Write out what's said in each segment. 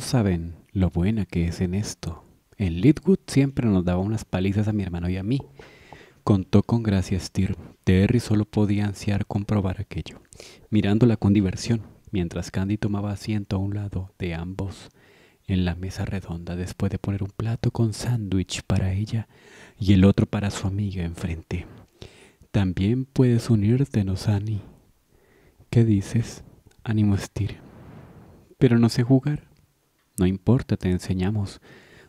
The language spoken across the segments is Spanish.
saben lo buena que es en esto. En Litwood siempre nos daba unas palizas a mi hermano y a mí. Contó con gracia Stir Terry solo podía ansiar comprobar aquello, mirándola con diversión, mientras Candy tomaba asiento a un lado de ambos en la mesa redonda después de poner un plato con sándwich para ella y el otro para su amiga enfrente. También puedes unirte, Nosani. ¿Qué dices? Ánimo Stir Pero no sé jugar. No importa, te enseñamos.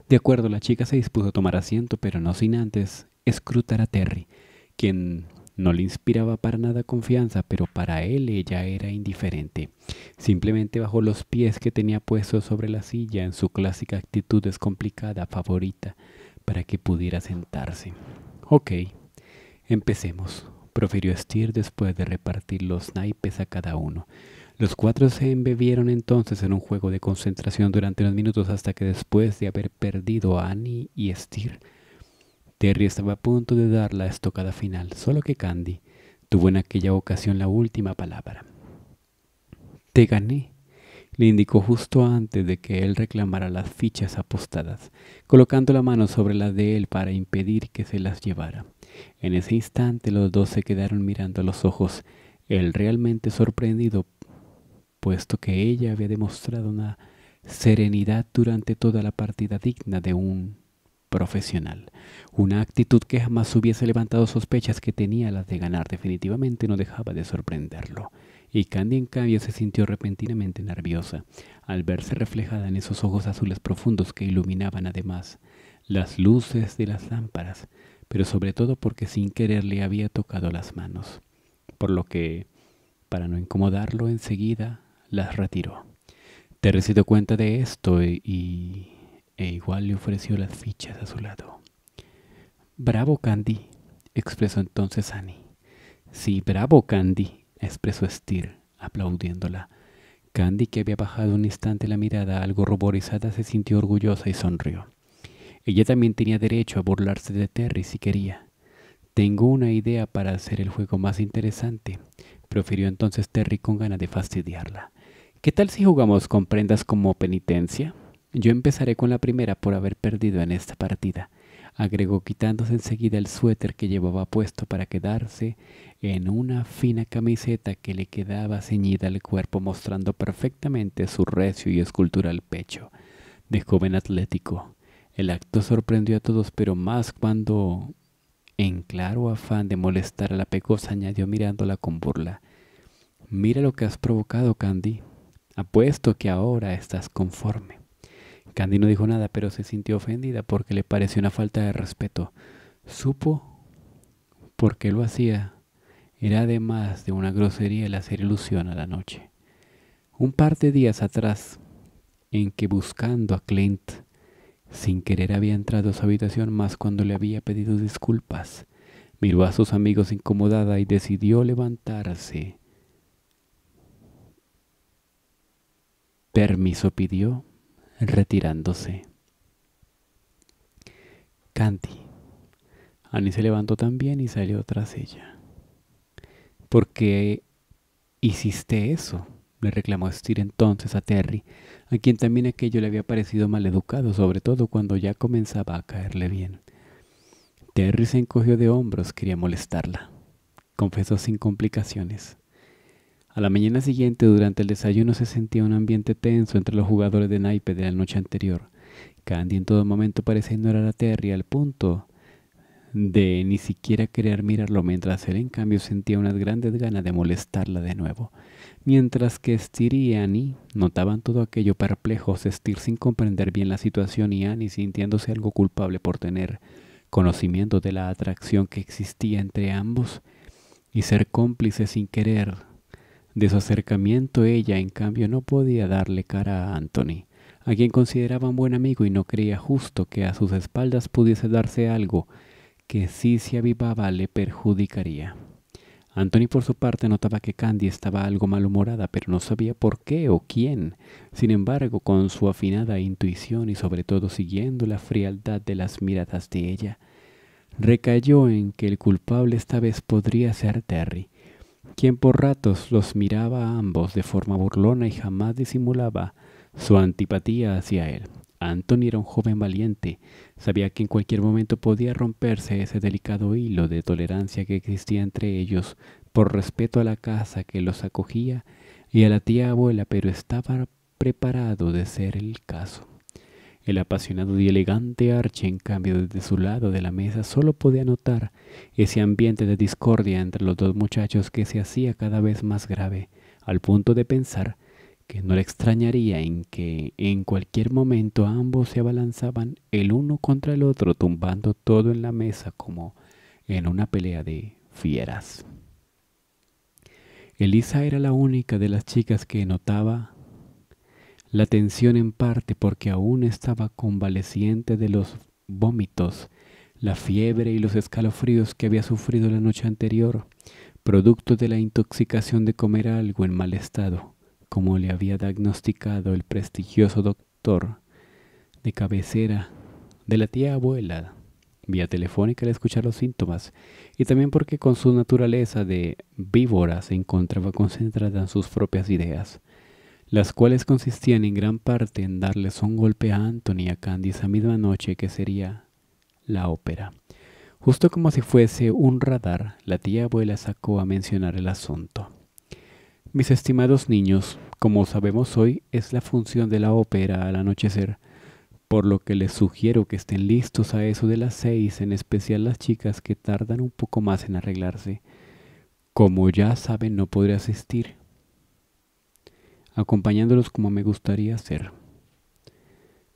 De acuerdo, la chica se dispuso a tomar asiento, pero no sin antes escrutar a Terry, quien no le inspiraba para nada confianza, pero para él ella era indiferente. Simplemente bajó los pies que tenía puestos sobre la silla en su clásica actitud descomplicada favorita para que pudiera sentarse. Ok, empecemos, profirió Steer después de repartir los naipes a cada uno. Los cuatro se embebieron entonces en un juego de concentración durante unos minutos hasta que después de haber perdido a Annie y Stir, Terry estaba a punto de dar la estocada final, solo que Candy tuvo en aquella ocasión la última palabra. Te gané, le indicó justo antes de que él reclamara las fichas apostadas, colocando la mano sobre la de él para impedir que se las llevara. En ese instante los dos se quedaron mirando a los ojos, él realmente sorprendido puesto que ella había demostrado una serenidad durante toda la partida digna de un profesional. Una actitud que jamás hubiese levantado sospechas que tenía las de ganar definitivamente no dejaba de sorprenderlo. Y Candy en cambio se sintió repentinamente nerviosa al verse reflejada en esos ojos azules profundos que iluminaban además las luces de las lámparas, pero sobre todo porque sin querer le había tocado las manos. Por lo que, para no incomodarlo enseguida, las retiró. Terry se dio cuenta de esto e, y, e igual le ofreció las fichas a su lado. Bravo, Candy, expresó entonces Annie. Sí, bravo, Candy, expresó Steer, aplaudiéndola. Candy, que había bajado un instante la mirada, algo ruborizada, se sintió orgullosa y sonrió. Ella también tenía derecho a burlarse de Terry si quería. Tengo una idea para hacer el juego más interesante, profirió entonces Terry con ganas de fastidiarla. ¿Qué tal si jugamos con prendas como penitencia? Yo empezaré con la primera por haber perdido en esta partida, agregó quitándose enseguida el suéter que llevaba puesto para quedarse en una fina camiseta que le quedaba ceñida al cuerpo mostrando perfectamente su recio y escultural pecho de joven atlético. El acto sorprendió a todos, pero más cuando, en claro afán de molestar a la pecosa, añadió mirándola con burla. Mira lo que has provocado, Candy. Apuesto que ahora estás conforme. Candy no dijo nada, pero se sintió ofendida porque le pareció una falta de respeto. Supo por qué lo hacía. Era además de una grosería el hacer ilusión a la noche. Un par de días atrás, en que buscando a Clint, sin querer había entrado a su habitación más cuando le había pedido disculpas, miró a sus amigos incomodada y decidió levantarse Permiso pidió, retirándose. Candy. Annie se levantó también y salió tras ella. ¿Por qué hiciste eso? le reclamó Steve entonces a Terry, a quien también aquello le había parecido maleducado, sobre todo cuando ya comenzaba a caerle bien. Terry se encogió de hombros, quería molestarla. Confesó sin complicaciones. A la mañana siguiente, durante el desayuno, se sentía un ambiente tenso entre los jugadores de naipe de la noche anterior. Candy en todo momento parecía ignorar a Terry al punto de ni siquiera querer mirarlo, mientras él en cambio sentía unas grandes ganas de molestarla de nuevo. Mientras que Steer y Annie notaban todo aquello perplejos, Steer sin comprender bien la situación y Annie sintiéndose algo culpable por tener conocimiento de la atracción que existía entre ambos y ser cómplices sin querer de su acercamiento ella, en cambio, no podía darle cara a Anthony, a quien consideraba un buen amigo y no creía justo que a sus espaldas pudiese darse algo que si se avivaba le perjudicaría. Anthony por su parte notaba que Candy estaba algo malhumorada, pero no sabía por qué o quién. Sin embargo, con su afinada intuición y sobre todo siguiendo la frialdad de las miradas de ella, recayó en que el culpable esta vez podría ser Terry, quien por ratos los miraba a ambos de forma burlona y jamás disimulaba su antipatía hacia él. Antonio era un joven valiente, sabía que en cualquier momento podía romperse ese delicado hilo de tolerancia que existía entre ellos por respeto a la casa que los acogía y a la tía abuela, pero estaba preparado de ser el caso. El apasionado y elegante Archie, en cambio, desde su lado de la mesa solo podía notar ese ambiente de discordia entre los dos muchachos que se hacía cada vez más grave, al punto de pensar que no le extrañaría en que en cualquier momento ambos se abalanzaban el uno contra el otro, tumbando todo en la mesa como en una pelea de fieras. Elisa era la única de las chicas que notaba la tensión en parte porque aún estaba convaleciente de los vómitos, la fiebre y los escalofríos que había sufrido la noche anterior, producto de la intoxicación de comer algo en mal estado, como le había diagnosticado el prestigioso doctor de cabecera de la tía abuela vía telefónica al escuchar los síntomas y también porque con su naturaleza de víbora se encontraba concentrada en sus propias ideas las cuales consistían en gran parte en darles un golpe a Anthony y a Candy esa misma noche que sería la ópera. Justo como si fuese un radar, la tía abuela sacó a mencionar el asunto. Mis estimados niños, como sabemos hoy, es la función de la ópera al anochecer, por lo que les sugiero que estén listos a eso de las seis, en especial las chicas que tardan un poco más en arreglarse. Como ya saben, no podré asistir, acompañándolos como me gustaría hacer.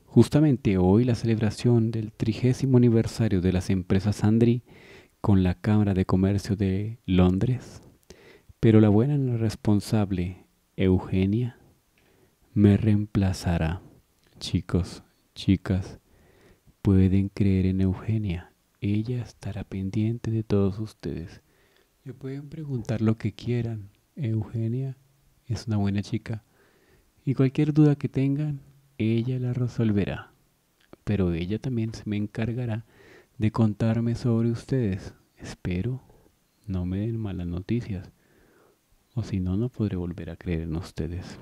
Justamente hoy la celebración del trigésimo aniversario de las empresas Sandri con la Cámara de Comercio de Londres, pero la buena responsable, Eugenia, me reemplazará. Chicos, chicas, pueden creer en Eugenia. Ella estará pendiente de todos ustedes. yo pueden preguntar lo que quieran. Eugenia es una buena chica. Y cualquier duda que tengan, ella la resolverá. Pero ella también se me encargará de contarme sobre ustedes. Espero no me den malas noticias. O si no, no podré volver a creer en ustedes.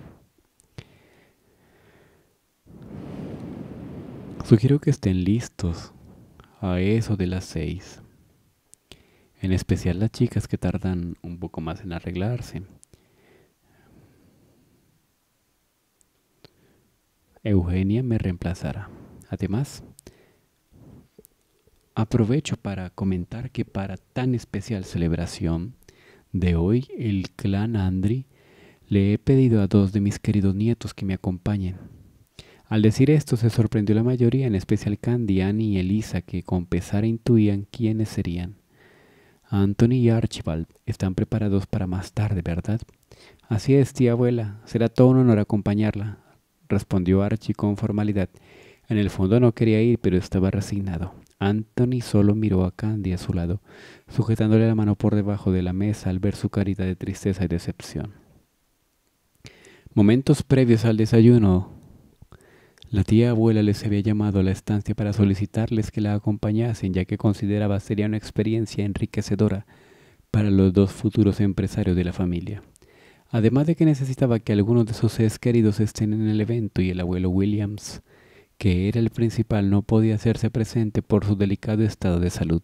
Sugiero que estén listos a eso de las seis. En especial las chicas que tardan un poco más en arreglarse. Eugenia me reemplazará. Además, aprovecho para comentar que para tan especial celebración de hoy, el clan Andri le he pedido a dos de mis queridos nietos que me acompañen. Al decir esto se sorprendió la mayoría, en especial Candy Annie y Elisa, que con pesar intuían quiénes serían. Anthony y Archibald están preparados para más tarde, ¿verdad? Así es, tía abuela, será todo un honor acompañarla respondió Archie con formalidad. En el fondo no quería ir, pero estaba resignado. Anthony solo miró a Candy a su lado, sujetándole la mano por debajo de la mesa al ver su carita de tristeza y decepción. Momentos previos al desayuno, la tía abuela les había llamado a la estancia para solicitarles que la acompañasen, ya que consideraba sería una experiencia enriquecedora para los dos futuros empresarios de la familia además de que necesitaba que algunos de sus seres queridos estén en el evento y el abuelo Williams, que era el principal, no podía hacerse presente por su delicado estado de salud,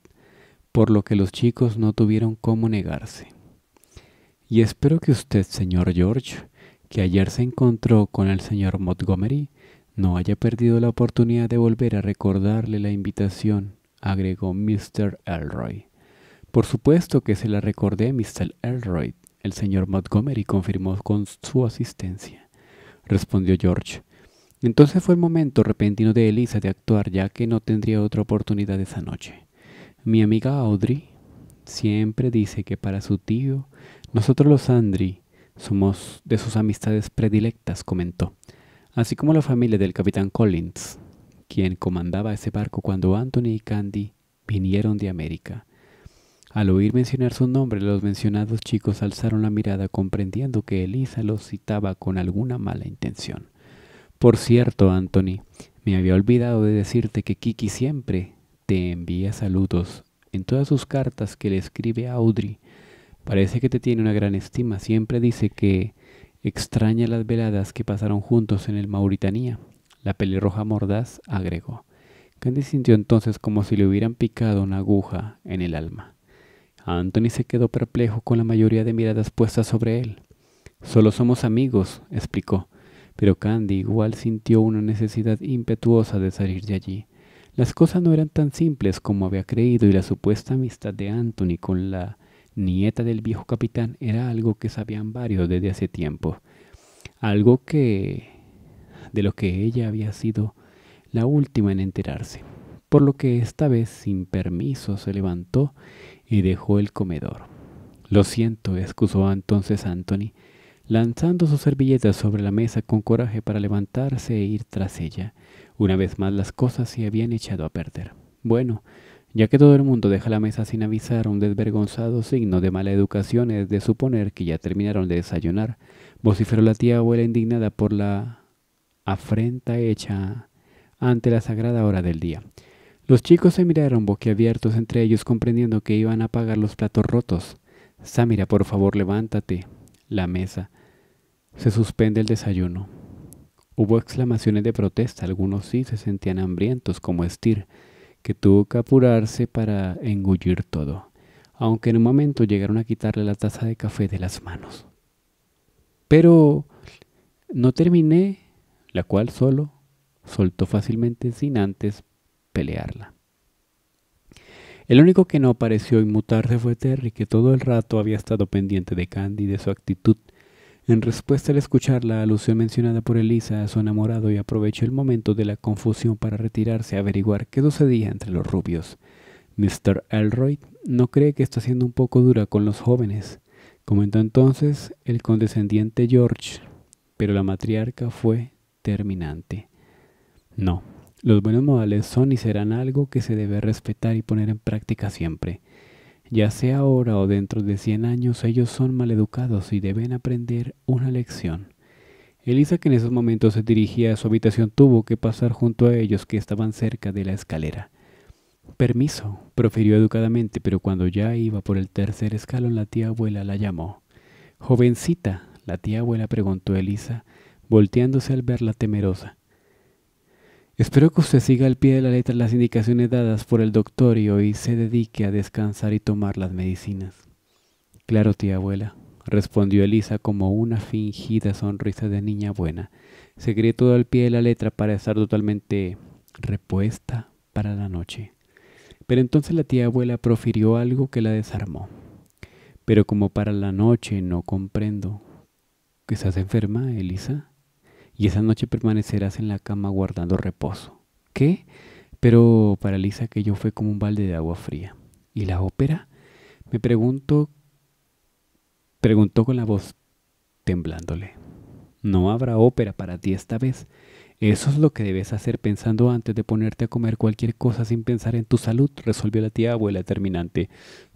por lo que los chicos no tuvieron cómo negarse. Y espero que usted, señor George, que ayer se encontró con el señor Montgomery, no haya perdido la oportunidad de volver a recordarle la invitación, agregó Mr. Elroy. Por supuesto que se la recordé, Mr. Elroy, el señor Montgomery confirmó con su asistencia, respondió George. Entonces fue el momento repentino de Elisa de actuar, ya que no tendría otra oportunidad esa noche. Mi amiga Audrey siempre dice que para su tío, nosotros los Andri somos de sus amistades predilectas, comentó, así como la familia del capitán Collins, quien comandaba ese barco cuando Anthony y Candy vinieron de América. Al oír mencionar su nombre, los mencionados chicos alzaron la mirada comprendiendo que Elisa los citaba con alguna mala intención. Por cierto, Anthony, me había olvidado de decirte que Kiki siempre te envía saludos en todas sus cartas que le escribe a Audrey. Parece que te tiene una gran estima. Siempre dice que extraña las veladas que pasaron juntos en el Mauritania. La pelirroja mordaz agregó. Candy sintió entonces como si le hubieran picado una aguja en el alma. Anthony se quedó perplejo con la mayoría de miradas puestas sobre él. Solo somos amigos, explicó, pero Candy igual sintió una necesidad impetuosa de salir de allí. Las cosas no eran tan simples como había creído y la supuesta amistad de Anthony con la nieta del viejo capitán era algo que sabían varios desde hace tiempo. Algo que... de lo que ella había sido la última en enterarse. Por lo que esta vez, sin permiso, se levantó y dejó el comedor. Lo siento, excusó entonces Anthony, lanzando sus servilletas sobre la mesa con coraje para levantarse e ir tras ella. Una vez más las cosas se habían echado a perder. Bueno, ya que todo el mundo deja la mesa sin avisar, un desvergonzado signo de mala educación es de suponer que ya terminaron de desayunar, vociferó la tía abuela indignada por la afrenta hecha ante la sagrada hora del día. Los chicos se miraron boquiabiertos entre ellos comprendiendo que iban a pagar los platos rotos. Samira, por favor, levántate. La mesa. Se suspende el desayuno. Hubo exclamaciones de protesta, algunos sí se sentían hambrientos como Estir, que tuvo que apurarse para engullir todo, aunque en un momento llegaron a quitarle la taza de café de las manos. Pero no terminé, la cual solo soltó fácilmente sin antes pelearla. El único que no pareció inmutarse fue Terry, que todo el rato había estado pendiente de Candy y de su actitud. En respuesta al escuchar la alusión mencionada por Elisa a su enamorado y aprovechó el momento de la confusión para retirarse a averiguar qué sucedía entre los rubios. Mr. Elroy no cree que está siendo un poco dura con los jóvenes, comentó entonces el condescendiente George, pero la matriarca fue terminante. No, los buenos modales son y serán algo que se debe respetar y poner en práctica siempre. Ya sea ahora o dentro de 100 años, ellos son maleducados y deben aprender una lección. Elisa, que en esos momentos se dirigía a su habitación, tuvo que pasar junto a ellos que estaban cerca de la escalera. Permiso, profirió educadamente, pero cuando ya iba por el tercer escalón, la tía abuela la llamó. Jovencita, la tía abuela preguntó a Elisa, volteándose al verla temerosa. Espero que usted siga al pie de la letra las indicaciones dadas por el doctor y hoy se dedique a descansar y tomar las medicinas. Claro, tía abuela, respondió Elisa como una fingida sonrisa de niña buena. Seguiré todo al pie de la letra para estar totalmente repuesta para la noche. Pero entonces la tía abuela profirió algo que la desarmó. Pero como para la noche no comprendo. ¿Que ¿Estás enferma, Elisa? y esa noche permanecerás en la cama guardando reposo. ¿Qué? Pero paraliza que aquello fue como un balde de agua fría. ¿Y la ópera? Me preguntó, preguntó con la voz temblándole. No habrá ópera para ti esta vez. Eso es lo que debes hacer pensando antes de ponerte a comer cualquier cosa sin pensar en tu salud, resolvió la tía abuela terminante.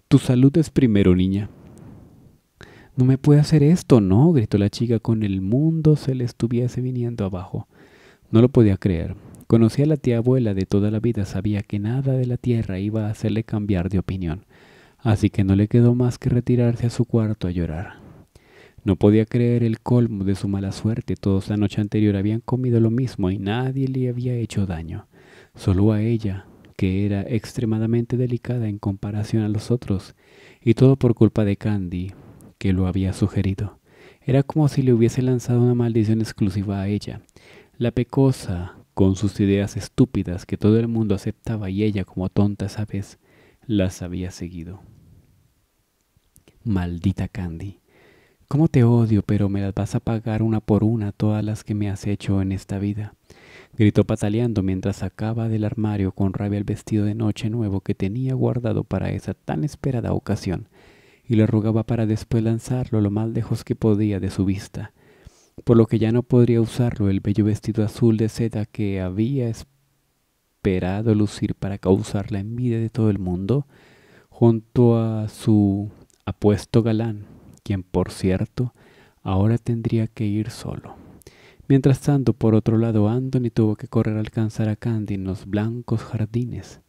Tu salud es primero, niña. No me puede hacer esto, no, gritó la chica con el mundo se le estuviese viniendo abajo. No lo podía creer. Conocía a la tía abuela de toda la vida, sabía que nada de la tierra iba a hacerle cambiar de opinión, así que no le quedó más que retirarse a su cuarto a llorar. No podía creer el colmo de su mala suerte. Todos la noche anterior habían comido lo mismo y nadie le había hecho daño. Solo a ella, que era extremadamente delicada en comparación a los otros, y todo por culpa de Candy, que lo había sugerido. Era como si le hubiese lanzado una maldición exclusiva a ella. La pecosa, con sus ideas estúpidas que todo el mundo aceptaba y ella como tonta ¿sabes? las había seguido. Maldita Candy. ¿Cómo te odio, pero me las vas a pagar una por una todas las que me has hecho en esta vida? gritó pataleando mientras sacaba del armario con rabia el vestido de noche nuevo que tenía guardado para esa tan esperada ocasión y le rogaba para después lanzarlo lo más lejos que podía de su vista, por lo que ya no podría usarlo el bello vestido azul de seda que había esperado lucir para causar la envidia de todo el mundo, junto a su apuesto galán, quien por cierto ahora tendría que ir solo. Mientras tanto, por otro lado, Anthony tuvo que correr a alcanzar a Candy en los blancos jardines,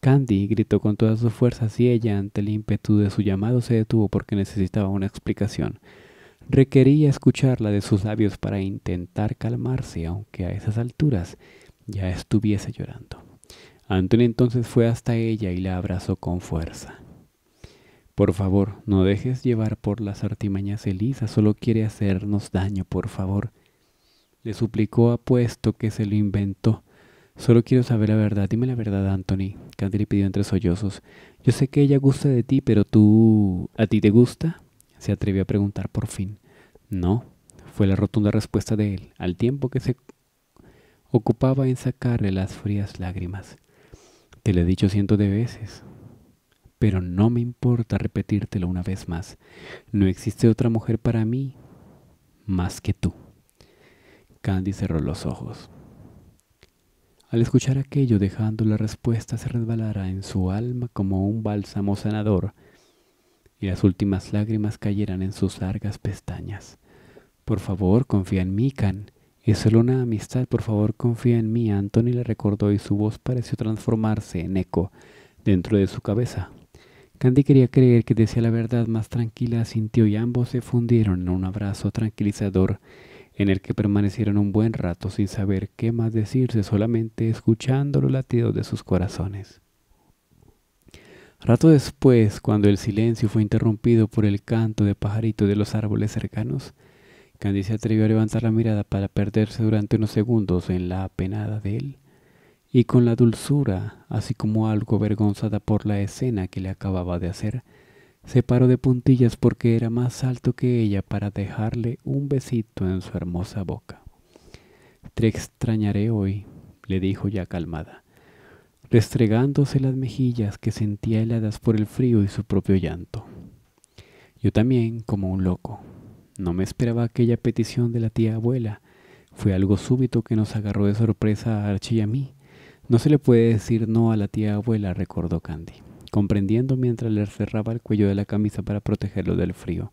Candy gritó con todas sus fuerzas y ella, ante el ímpetu de su llamado, se detuvo porque necesitaba una explicación. Requería escucharla de sus labios para intentar calmarse, aunque a esas alturas ya estuviese llorando. Anthony entonces fue hasta ella y la abrazó con fuerza. Por favor, no dejes llevar por las artimañas Elisa, solo quiere hacernos daño, por favor. Le suplicó apuesto que se lo inventó Solo quiero saber la verdad. Dime la verdad, Anthony. Candy le pidió entre sollozos. Yo sé que ella gusta de ti, pero tú... ¿A ti te gusta? Se atrevió a preguntar por fin. No, fue la rotunda respuesta de él, al tiempo que se ocupaba en sacarle las frías lágrimas. Te lo he dicho cientos de veces, pero no me importa repetírtelo una vez más. No existe otra mujer para mí más que tú. Candy cerró los ojos. Al escuchar aquello, dejando la respuesta, se resbalara en su alma como un bálsamo sanador, y las últimas lágrimas cayeran en sus largas pestañas. Por favor, confía en mí, Can. Es solo una amistad, por favor, confía en mí. Anthony le recordó y su voz pareció transformarse en eco dentro de su cabeza. Candy quería creer que decía la verdad más tranquila, sintió y ambos se fundieron en un abrazo tranquilizador en el que permanecieron un buen rato sin saber qué más decirse, solamente escuchando los latidos de sus corazones. Rato después, cuando el silencio fue interrumpido por el canto de pajarito de los árboles cercanos, Candice se atrevió a levantar la mirada para perderse durante unos segundos en la penada de él, y con la dulzura, así como algo avergonzada por la escena que le acababa de hacer, se paró de puntillas porque era más alto que ella para dejarle un besito en su hermosa boca. Te extrañaré hoy, le dijo ya calmada, restregándose las mejillas que sentía heladas por el frío y su propio llanto. Yo también, como un loco. No me esperaba aquella petición de la tía abuela. Fue algo súbito que nos agarró de sorpresa a Archie y a mí. No se le puede decir no a la tía abuela, recordó Candy comprendiendo mientras le cerraba el cuello de la camisa para protegerlo del frío,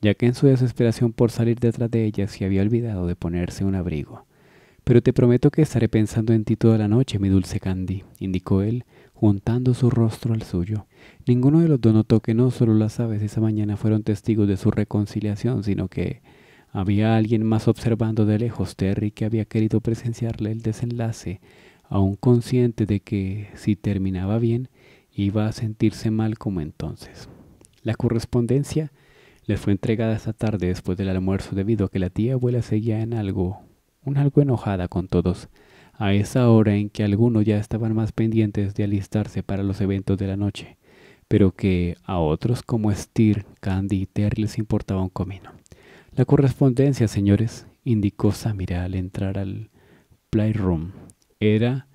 ya que en su desesperación por salir detrás de ella se había olvidado de ponerse un abrigo. Pero te prometo que estaré pensando en ti toda la noche, mi dulce Candy, indicó él, juntando su rostro al suyo. Ninguno de los dos notó que no solo las aves esa mañana fueron testigos de su reconciliación, sino que había alguien más observando de lejos Terry que había querido presenciarle el desenlace, aún consciente de que, si terminaba bien, Iba a sentirse mal como entonces. La correspondencia les fue entregada esa tarde después del almuerzo debido a que la tía abuela seguía en algo, un algo enojada con todos, a esa hora en que algunos ya estaban más pendientes de alistarse para los eventos de la noche, pero que a otros como Stir, Candy y Ter les importaba un comino. La correspondencia, señores, indicó Samira al entrar al playroom. Era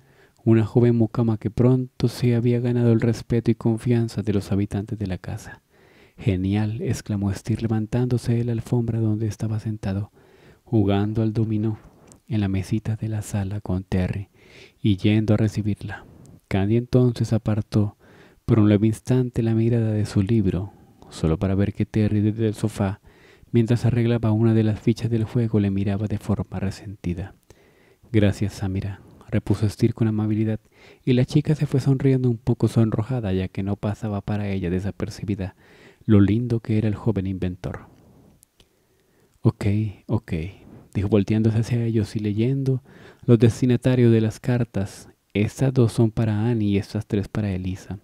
una joven mucama que pronto se había ganado el respeto y confianza de los habitantes de la casa. Genial, exclamó Steer levantándose de la alfombra donde estaba sentado, jugando al dominó en la mesita de la sala con Terry y yendo a recibirla. Candy entonces apartó por un leve instante la mirada de su libro, solo para ver que Terry desde el sofá, mientras arreglaba una de las fichas del juego, le miraba de forma resentida. Gracias, Samira, repuso Estir con amabilidad, y la chica se fue sonriendo un poco sonrojada, ya que no pasaba para ella desapercibida lo lindo que era el joven inventor. Ok, ok, dijo volteándose hacia ellos y leyendo los destinatarios de las cartas. Estas dos son para Annie y estas tres para Elisa.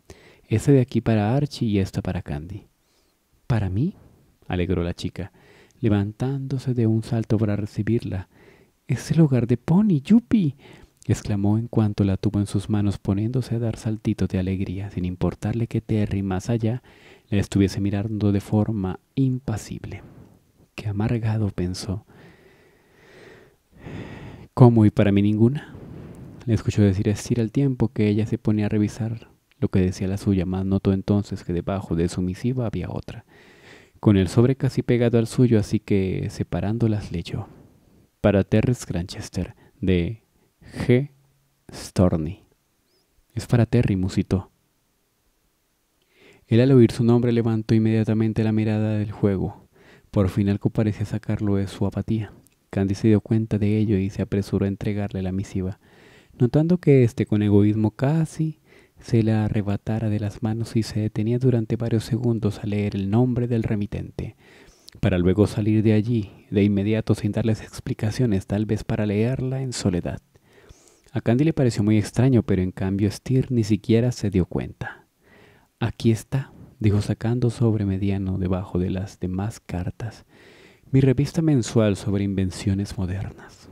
esa de aquí para Archie y esta para Candy. ¿Para mí? alegró la chica, levantándose de un salto para recibirla. Es el hogar de Pony, Yupi exclamó en cuanto la tuvo en sus manos poniéndose a dar saltitos de alegría, sin importarle que Terry más allá le estuviese mirando de forma impasible. Qué amargado pensó. ¿Cómo y para mí ninguna? Le escuchó decir a al tiempo que ella se ponía a revisar lo que decía la suya, más notó entonces que debajo de su misiva había otra, con el sobre casi pegado al suyo, así que separándolas leyó. Para Terry Granchester, de G. Storney. Es para Terry, musitó. Él al oír su nombre levantó inmediatamente la mirada del juego. Por fin algo parecía sacarlo de su apatía. Candy se dio cuenta de ello y se apresuró a entregarle la misiva, notando que éste con egoísmo casi se la arrebatara de las manos y se detenía durante varios segundos a leer el nombre del remitente, para luego salir de allí de inmediato sin darles explicaciones, tal vez para leerla en soledad. A Candy le pareció muy extraño, pero en cambio Stir ni siquiera se dio cuenta. Aquí está, dijo sacando sobre mediano debajo de las demás cartas, mi revista mensual sobre invenciones modernas.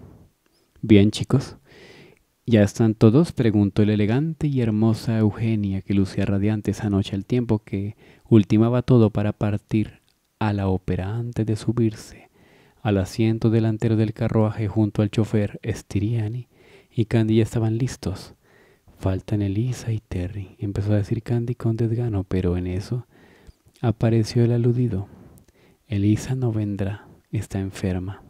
Bien, chicos. ¿Ya están todos? preguntó el elegante y hermosa Eugenia, que lucía radiante esa noche al tiempo que ultimaba todo para partir a la ópera antes de subirse al asiento delantero del carruaje junto al chofer Stiriani y Candy ya estaban listos. Faltan Elisa y Terry, empezó a decir Candy con desgano, pero en eso apareció el aludido. Elisa no vendrá, está enferma.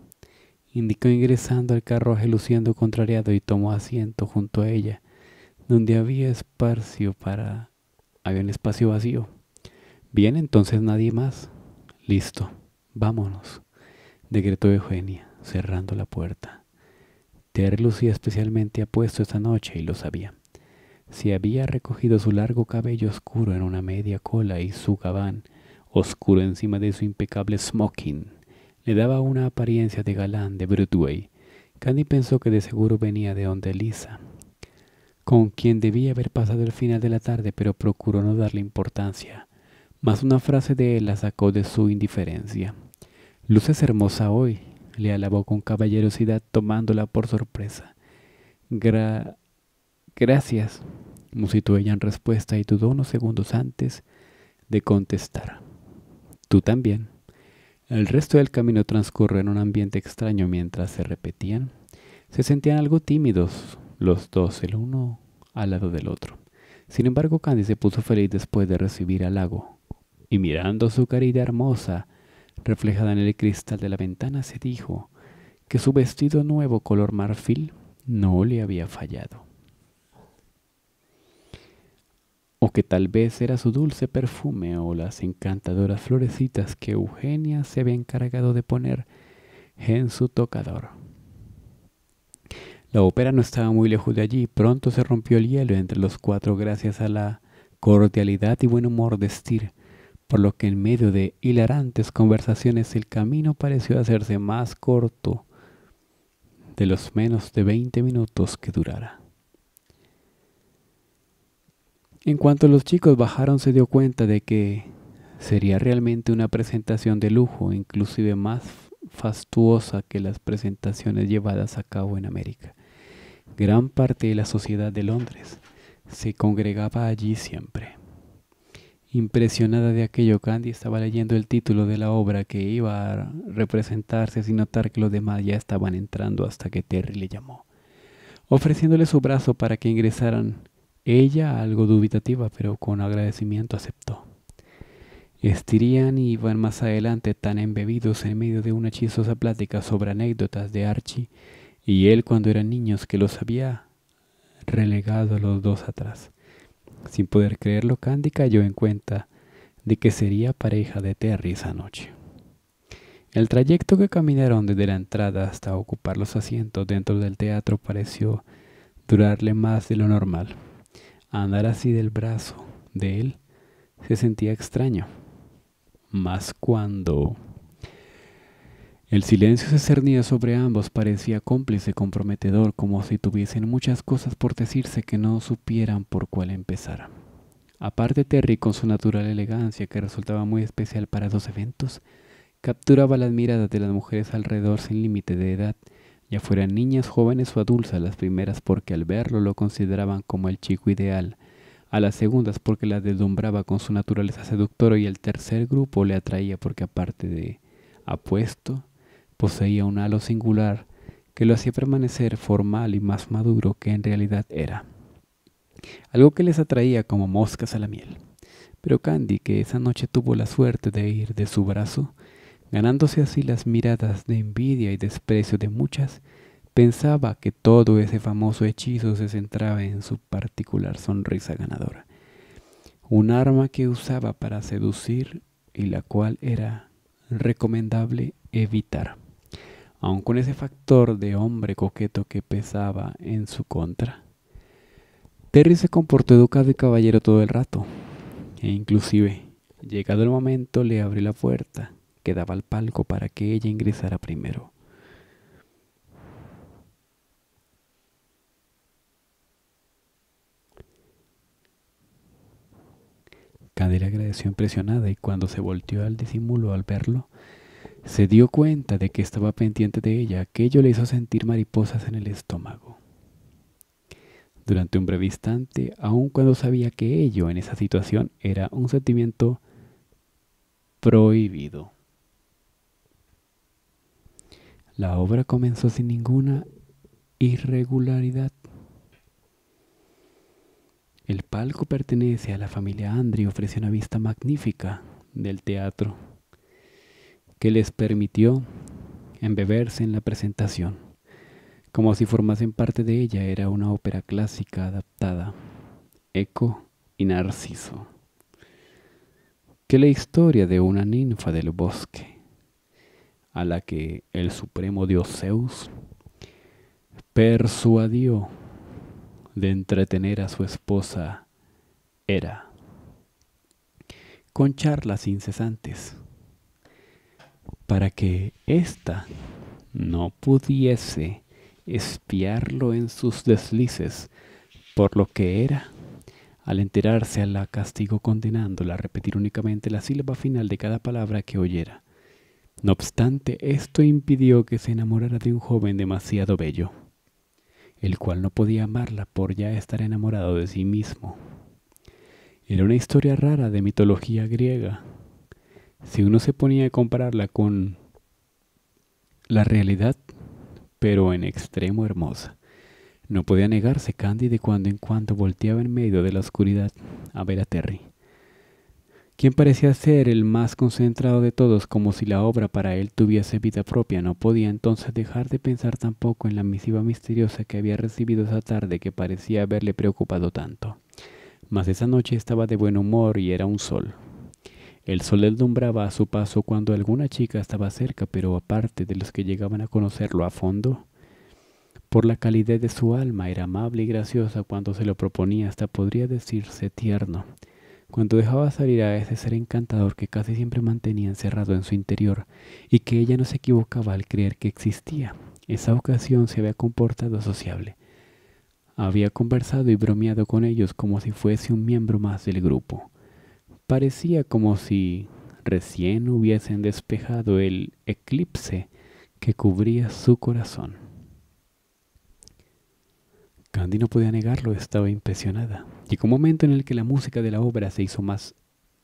Indicó ingresando al carruaje luciendo contrariado y tomó asiento junto a ella, donde había espacio para... había un espacio vacío. Bien, entonces nadie más. Listo, vámonos, decretó Eugenia, cerrando la puerta lucía especialmente apuesto esa noche y lo sabía. Se había recogido su largo cabello oscuro en una media cola y su gabán, oscuro encima de su impecable smoking, le daba una apariencia de galán de Broadway. Candy pensó que de seguro venía de donde Lisa, con quien debía haber pasado el final de la tarde, pero procuró no darle importancia. más una frase de él la sacó de su indiferencia. Luces hermosa hoy, le alabó con caballerosidad tomándola por sorpresa. Gracias, musitó ella en respuesta y dudó unos segundos antes de contestar. Tú también. El resto del camino transcurrió en un ambiente extraño mientras se repetían. Se sentían algo tímidos los dos, el uno al lado del otro. Sin embargo, Candy se puso feliz después de recibir halago, y mirando su caridad hermosa, reflejada en el cristal de la ventana, se dijo que su vestido nuevo color marfil no le había fallado. O que tal vez era su dulce perfume o las encantadoras florecitas que Eugenia se había encargado de poner en su tocador. La ópera no estaba muy lejos de allí, pronto se rompió el hielo entre los cuatro gracias a la cordialidad y buen humor de Stier, por lo que en medio de hilarantes conversaciones el camino pareció hacerse más corto de los menos de 20 minutos que durara. En cuanto los chicos bajaron se dio cuenta de que sería realmente una presentación de lujo, inclusive más fastuosa que las presentaciones llevadas a cabo en América. Gran parte de la sociedad de Londres se congregaba allí siempre. Impresionada de aquello, Candy estaba leyendo el título de la obra que iba a representarse sin notar que los demás ya estaban entrando hasta que Terry le llamó, ofreciéndole su brazo para que ingresaran. Ella, algo dubitativa, pero con agradecimiento aceptó. Estirían y iban más adelante tan embebidos en medio de una chistosa plática sobre anécdotas de Archie y él cuando eran niños que los había relegado a los dos atrás. Sin poder creerlo, Candy cayó en cuenta de que sería pareja de Terry esa noche. El trayecto que caminaron desde la entrada hasta ocupar los asientos dentro del teatro pareció durarle más de lo normal. Andar así del brazo de él se sentía extraño, más cuando el silencio se cernía sobre ambos, parecía cómplice, comprometedor, como si tuviesen muchas cosas por decirse que no supieran por cuál empezar. Aparte Terry, con su natural elegancia, que resultaba muy especial para dos eventos, capturaba las miradas de las mujeres alrededor sin límite de edad, ya fueran niñas jóvenes o adultas las primeras porque al verlo lo consideraban como el chico ideal, a las segundas porque la deslumbraba con su naturaleza seductora y el tercer grupo le atraía porque aparte de apuesto, Poseía un halo singular que lo hacía permanecer formal y más maduro que en realidad era. Algo que les atraía como moscas a la miel. Pero Candy, que esa noche tuvo la suerte de ir de su brazo, ganándose así las miradas de envidia y desprecio de muchas, pensaba que todo ese famoso hechizo se centraba en su particular sonrisa ganadora, un arma que usaba para seducir y la cual era recomendable evitar aun con ese factor de hombre coqueto que pesaba en su contra. Terry se comportó educado y caballero todo el rato, e inclusive, llegado el momento, le abrió la puerta que daba al palco para que ella ingresara primero. le agradeció impresionada y cuando se volteó al disimulo al verlo, se dio cuenta de que estaba pendiente de ella. Aquello le hizo sentir mariposas en el estómago. Durante un breve instante, aun cuando sabía que ello en esa situación era un sentimiento prohibido. La obra comenzó sin ninguna irregularidad. El palco pertenece a la familia Andri y ofrece una vista magnífica del teatro que les permitió embeberse en la presentación, como si formasen parte de ella. Era una ópera clásica adaptada, Eco y Narciso, que la historia de una ninfa del bosque, a la que el supremo dios Zeus persuadió de entretener a su esposa era con charlas incesantes para que ésta no pudiese espiarlo en sus deslices por lo que era. Al enterarse, la castigó condenándola a repetir únicamente la sílaba final de cada palabra que oyera. No obstante, esto impidió que se enamorara de un joven demasiado bello, el cual no podía amarla por ya estar enamorado de sí mismo. Era una historia rara de mitología griega, si uno se ponía a compararla con la realidad, pero en extremo hermosa. No podía negarse Candy de cuando en cuando volteaba en medio de la oscuridad a ver a Terry, quien parecía ser el más concentrado de todos, como si la obra para él tuviese vida propia. No podía entonces dejar de pensar tampoco en la misiva misteriosa que había recibido esa tarde que parecía haberle preocupado tanto. Mas esa noche estaba de buen humor y era un sol, el sol deslumbraba a su paso cuando alguna chica estaba cerca, pero aparte de los que llegaban a conocerlo a fondo, por la calidez de su alma era amable y graciosa cuando se lo proponía, hasta podría decirse tierno. Cuando dejaba salir a ese ser encantador que casi siempre mantenía encerrado en su interior y que ella no se equivocaba al creer que existía, esa ocasión se había comportado sociable. Había conversado y bromeado con ellos como si fuese un miembro más del grupo. Parecía como si recién hubiesen despejado el eclipse que cubría su corazón. Candy no podía negarlo, estaba impresionada. Llegó un momento en el que la música de la obra se hizo más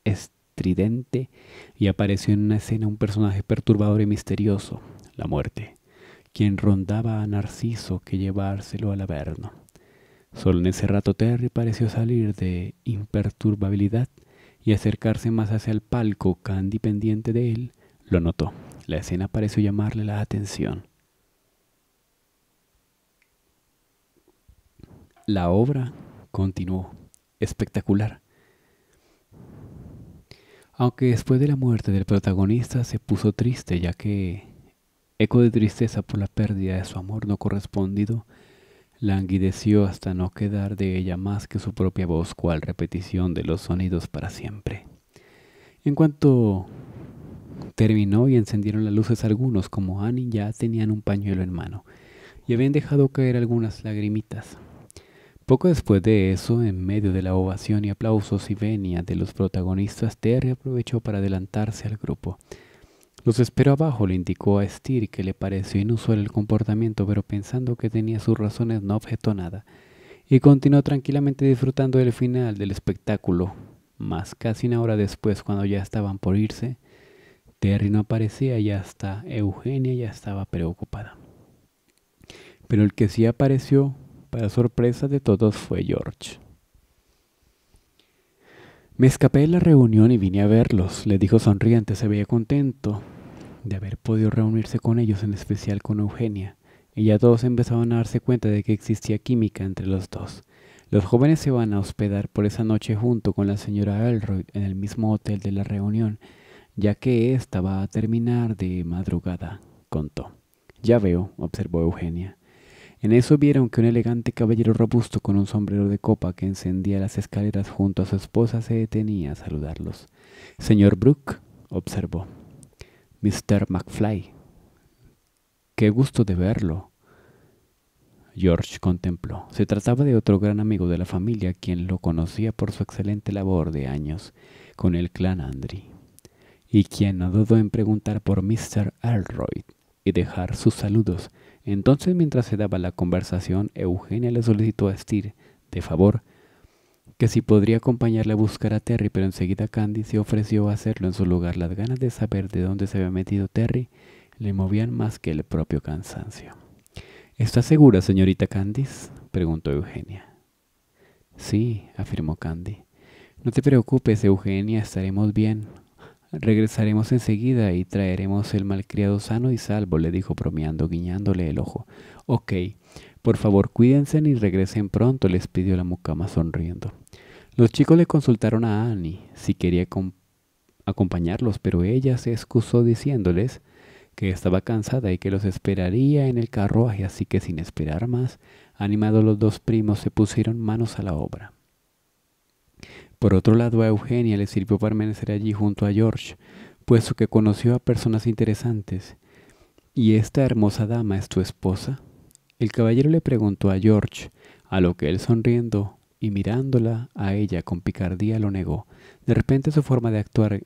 estridente y apareció en una escena un personaje perturbador y misterioso, la muerte, quien rondaba a Narciso que llevárselo al averno. Solo en ese rato Terry pareció salir de imperturbabilidad y acercarse más hacia el palco, Candy pendiente de él, lo notó. La escena pareció llamarle la atención. La obra continuó, espectacular. Aunque después de la muerte del protagonista se puso triste ya que, eco de tristeza por la pérdida de su amor no correspondido, languideció hasta no quedar de ella más que su propia voz, cual repetición de los sonidos para siempre. En cuanto terminó y encendieron las luces, algunos, como Annie, ya tenían un pañuelo en mano y habían dejado caer algunas lagrimitas. Poco después de eso, en medio de la ovación y aplausos y venia de los protagonistas, Terry aprovechó para adelantarse al grupo. Los espero abajo, le indicó a Steer, que le pareció inusual el comportamiento, pero pensando que tenía sus razones no objetó nada, y continuó tranquilamente disfrutando del final del espectáculo. Mas casi una hora después, cuando ya estaban por irse, Terry no aparecía y hasta Eugenia ya estaba preocupada. Pero el que sí apareció, para sorpresa de todos, fue George. Me escapé de la reunión y vine a verlos, le dijo sonriente, se veía contento de haber podido reunirse con ellos, en especial con Eugenia, y ya todos empezaban a darse cuenta de que existía química entre los dos. Los jóvenes se van a hospedar por esa noche junto con la señora Elroy en el mismo hotel de la reunión, ya que ésta va a terminar de madrugada, contó. Ya veo, observó Eugenia. En eso vieron que un elegante caballero robusto con un sombrero de copa que encendía las escaleras junto a su esposa se detenía a saludarlos. Señor Brooke, observó. Mr. McFly. Qué gusto de verlo. George contempló. Se trataba de otro gran amigo de la familia, quien lo conocía por su excelente labor de años con el clan Andry, y quien no dudó en preguntar por Mr. Elroy y dejar sus saludos. Entonces, mientras se daba la conversación, Eugenia le solicitó a Steer, de favor, que si podría acompañarle a buscar a Terry, pero enseguida Candy se ofreció a hacerlo en su lugar. Las ganas de saber de dónde se había metido Terry le movían más que el propio cansancio. ¿Está segura, señorita Candice? preguntó Eugenia. Sí, afirmó Candy. No te preocupes, Eugenia, estaremos bien. Regresaremos enseguida y traeremos el malcriado sano y salvo, le dijo bromeando, guiñándole el ojo. Ok, por favor, cuídense y regresen pronto, les pidió la mucama sonriendo. Los chicos le consultaron a Annie si quería acompañarlos, pero ella se excusó diciéndoles que estaba cansada y que los esperaría en el carruaje, así que sin esperar más, animados los dos primos se pusieron manos a la obra. Por otro lado, a Eugenia le sirvió permanecer allí junto a George, puesto que conoció a personas interesantes. ¿Y esta hermosa dama es tu esposa? El caballero le preguntó a George, a lo que él sonriendo y mirándola a ella con picardía lo negó. De repente su forma de actuar,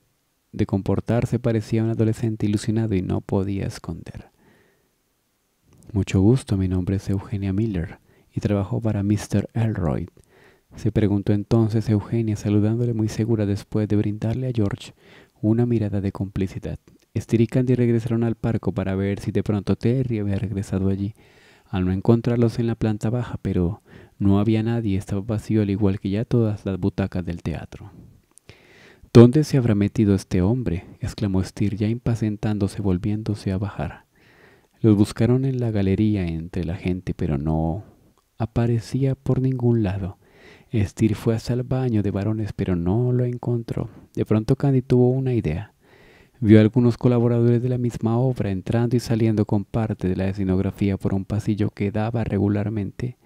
de comportarse parecía un adolescente ilusionado y no podía esconder. Mucho gusto, mi nombre es Eugenia Miller y trabajo para Mr. Elroy. Se preguntó entonces Eugenia, saludándole muy segura después de brindarle a George una mirada de complicidad. Stir y Candy regresaron al parco para ver si de pronto Terry había regresado allí al no encontrarlos en la planta baja, pero no había nadie, estaba vacío al igual que ya todas las butacas del teatro. ¿Dónde se habrá metido este hombre? exclamó Stir ya impacientándose, volviéndose a bajar. Los buscaron en la galería entre la gente, pero no aparecía por ningún lado. Stir fue hasta el baño de varones, pero no lo encontró. De pronto Candy tuvo una idea. Vio a algunos colaboradores de la misma obra entrando y saliendo con parte de la escenografía por un pasillo que daba regularmente,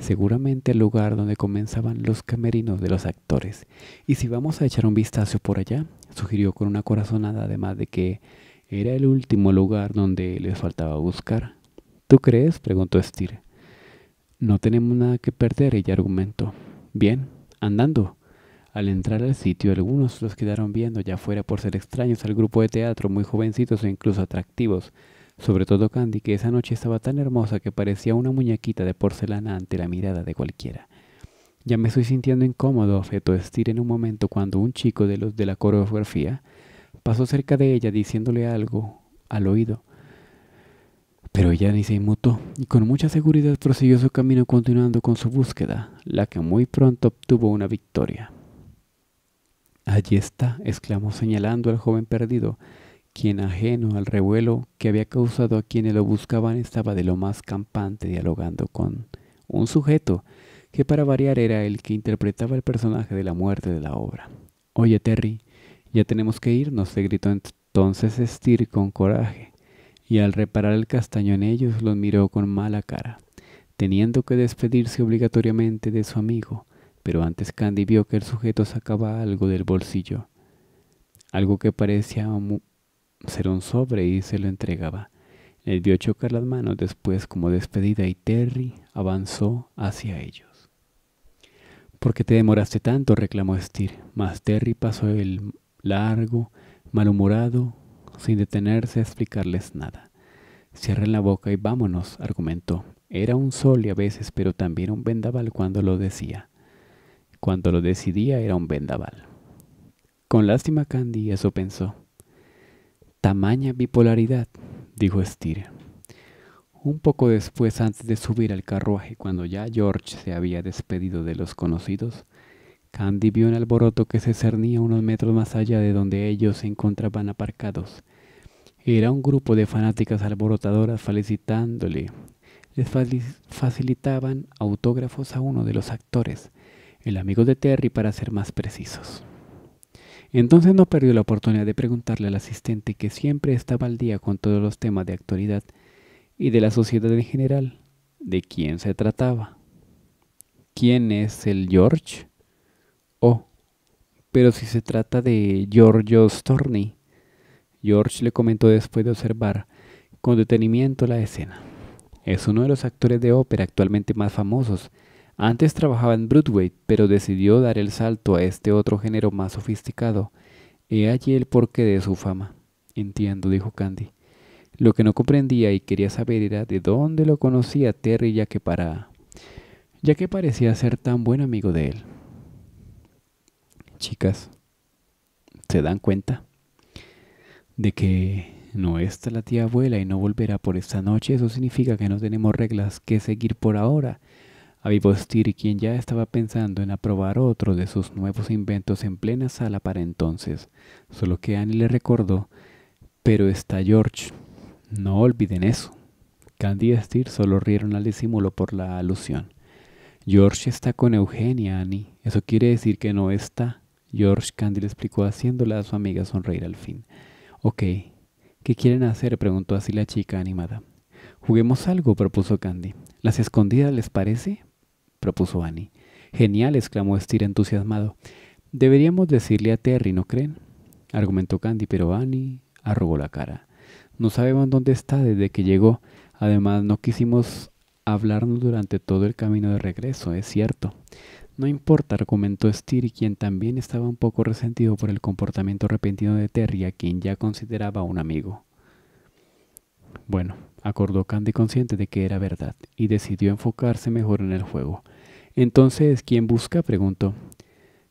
seguramente el lugar donde comenzaban los camerinos de los actores. Y si vamos a echar un vistazo por allá, sugirió con una corazonada, además de que era el último lugar donde les faltaba buscar. ¿Tú crees? preguntó Stir. No tenemos nada que perder, ella argumentó. Bien, andando. Al entrar al sitio, algunos los quedaron viendo ya fuera por ser extraños al grupo de teatro, muy jovencitos e incluso atractivos, sobre todo Candy, que esa noche estaba tan hermosa que parecía una muñequita de porcelana ante la mirada de cualquiera. Ya me estoy sintiendo incómodo, afetó Estir en un momento cuando un chico de los de la coreografía pasó cerca de ella diciéndole algo al oído. Pero ella ni se inmutó y con mucha seguridad prosiguió su camino continuando con su búsqueda, la que muy pronto obtuvo una victoria. Allí está, exclamó señalando al joven perdido, quien ajeno al revuelo que había causado a quienes lo buscaban estaba de lo más campante dialogando con un sujeto que para variar era el que interpretaba el personaje de la muerte de la obra. Oye Terry, ya tenemos que irnos, se gritó entonces Stir con coraje, y al reparar el castaño en ellos los miró con mala cara, teniendo que despedirse obligatoriamente de su amigo, pero antes Candy vio que el sujeto sacaba algo del bolsillo, algo que parecía ser un sobre y se lo entregaba. Él vio chocar las manos después como despedida y Terry avanzó hacia ellos. ¿Por qué te demoraste tanto? reclamó Estir. mas Terry pasó el largo, malhumorado, sin detenerse a explicarles nada. Cierren la boca y vámonos, argumentó. Era un sol y a veces, pero también un vendaval cuando lo decía. Cuando lo decidía era un vendaval. Con lástima Candy eso pensó. Tamaña bipolaridad, dijo Stir. Un poco después, antes de subir al carruaje, cuando ya George se había despedido de los conocidos, Candy vio un alboroto que se cernía unos metros más allá de donde ellos se encontraban aparcados. Era un grupo de fanáticas alborotadoras felicitándole. Les facilitaban autógrafos a uno de los actores, el amigo de Terry para ser más precisos. Entonces no perdió la oportunidad de preguntarle al asistente que siempre estaba al día con todos los temas de actualidad y de la sociedad en general, de quién se trataba. ¿Quién es el George? Oh, pero si se trata de Giorgio Storni, George le comentó después de observar con detenimiento la escena. Es uno de los actores de ópera actualmente más famosos antes trabajaba en Broadway, pero decidió dar el salto a este otro género más sofisticado. He allí el porqué de su fama. Entiendo, dijo Candy. Lo que no comprendía y quería saber era de dónde lo conocía Terry ya que para... ya que parecía ser tan buen amigo de él. Chicas, ¿se dan cuenta? De que no está la tía abuela y no volverá por esta noche, eso significa que no tenemos reglas que seguir por ahora a Vivostir, quien ya estaba pensando en aprobar otro de sus nuevos inventos en plena sala para entonces, solo que Annie le recordó, pero está George. No olviden eso. Candy y Steer solo rieron al disimulo por la alusión. George está con Eugenia, Annie. Eso quiere decir que no está. George Candy le explicó haciéndola a su amiga sonreír al fin. Ok, ¿qué quieren hacer? preguntó así la chica animada. Juguemos algo, propuso Candy. ¿Las escondidas les parece? propuso Annie. Genial, exclamó Steer entusiasmado. Deberíamos decirle a Terry, ¿no creen? argumentó Candy, pero Annie arrugó la cara. No sabemos dónde está desde que llegó. Además, no quisimos hablarnos durante todo el camino de regreso, es cierto. No importa, argumentó Stir quien también estaba un poco resentido por el comportamiento repentino de Terry, a quien ya consideraba un amigo. Bueno, acordó Candy consciente de que era verdad, y decidió enfocarse mejor en el juego. Entonces, ¿quién busca? preguntó.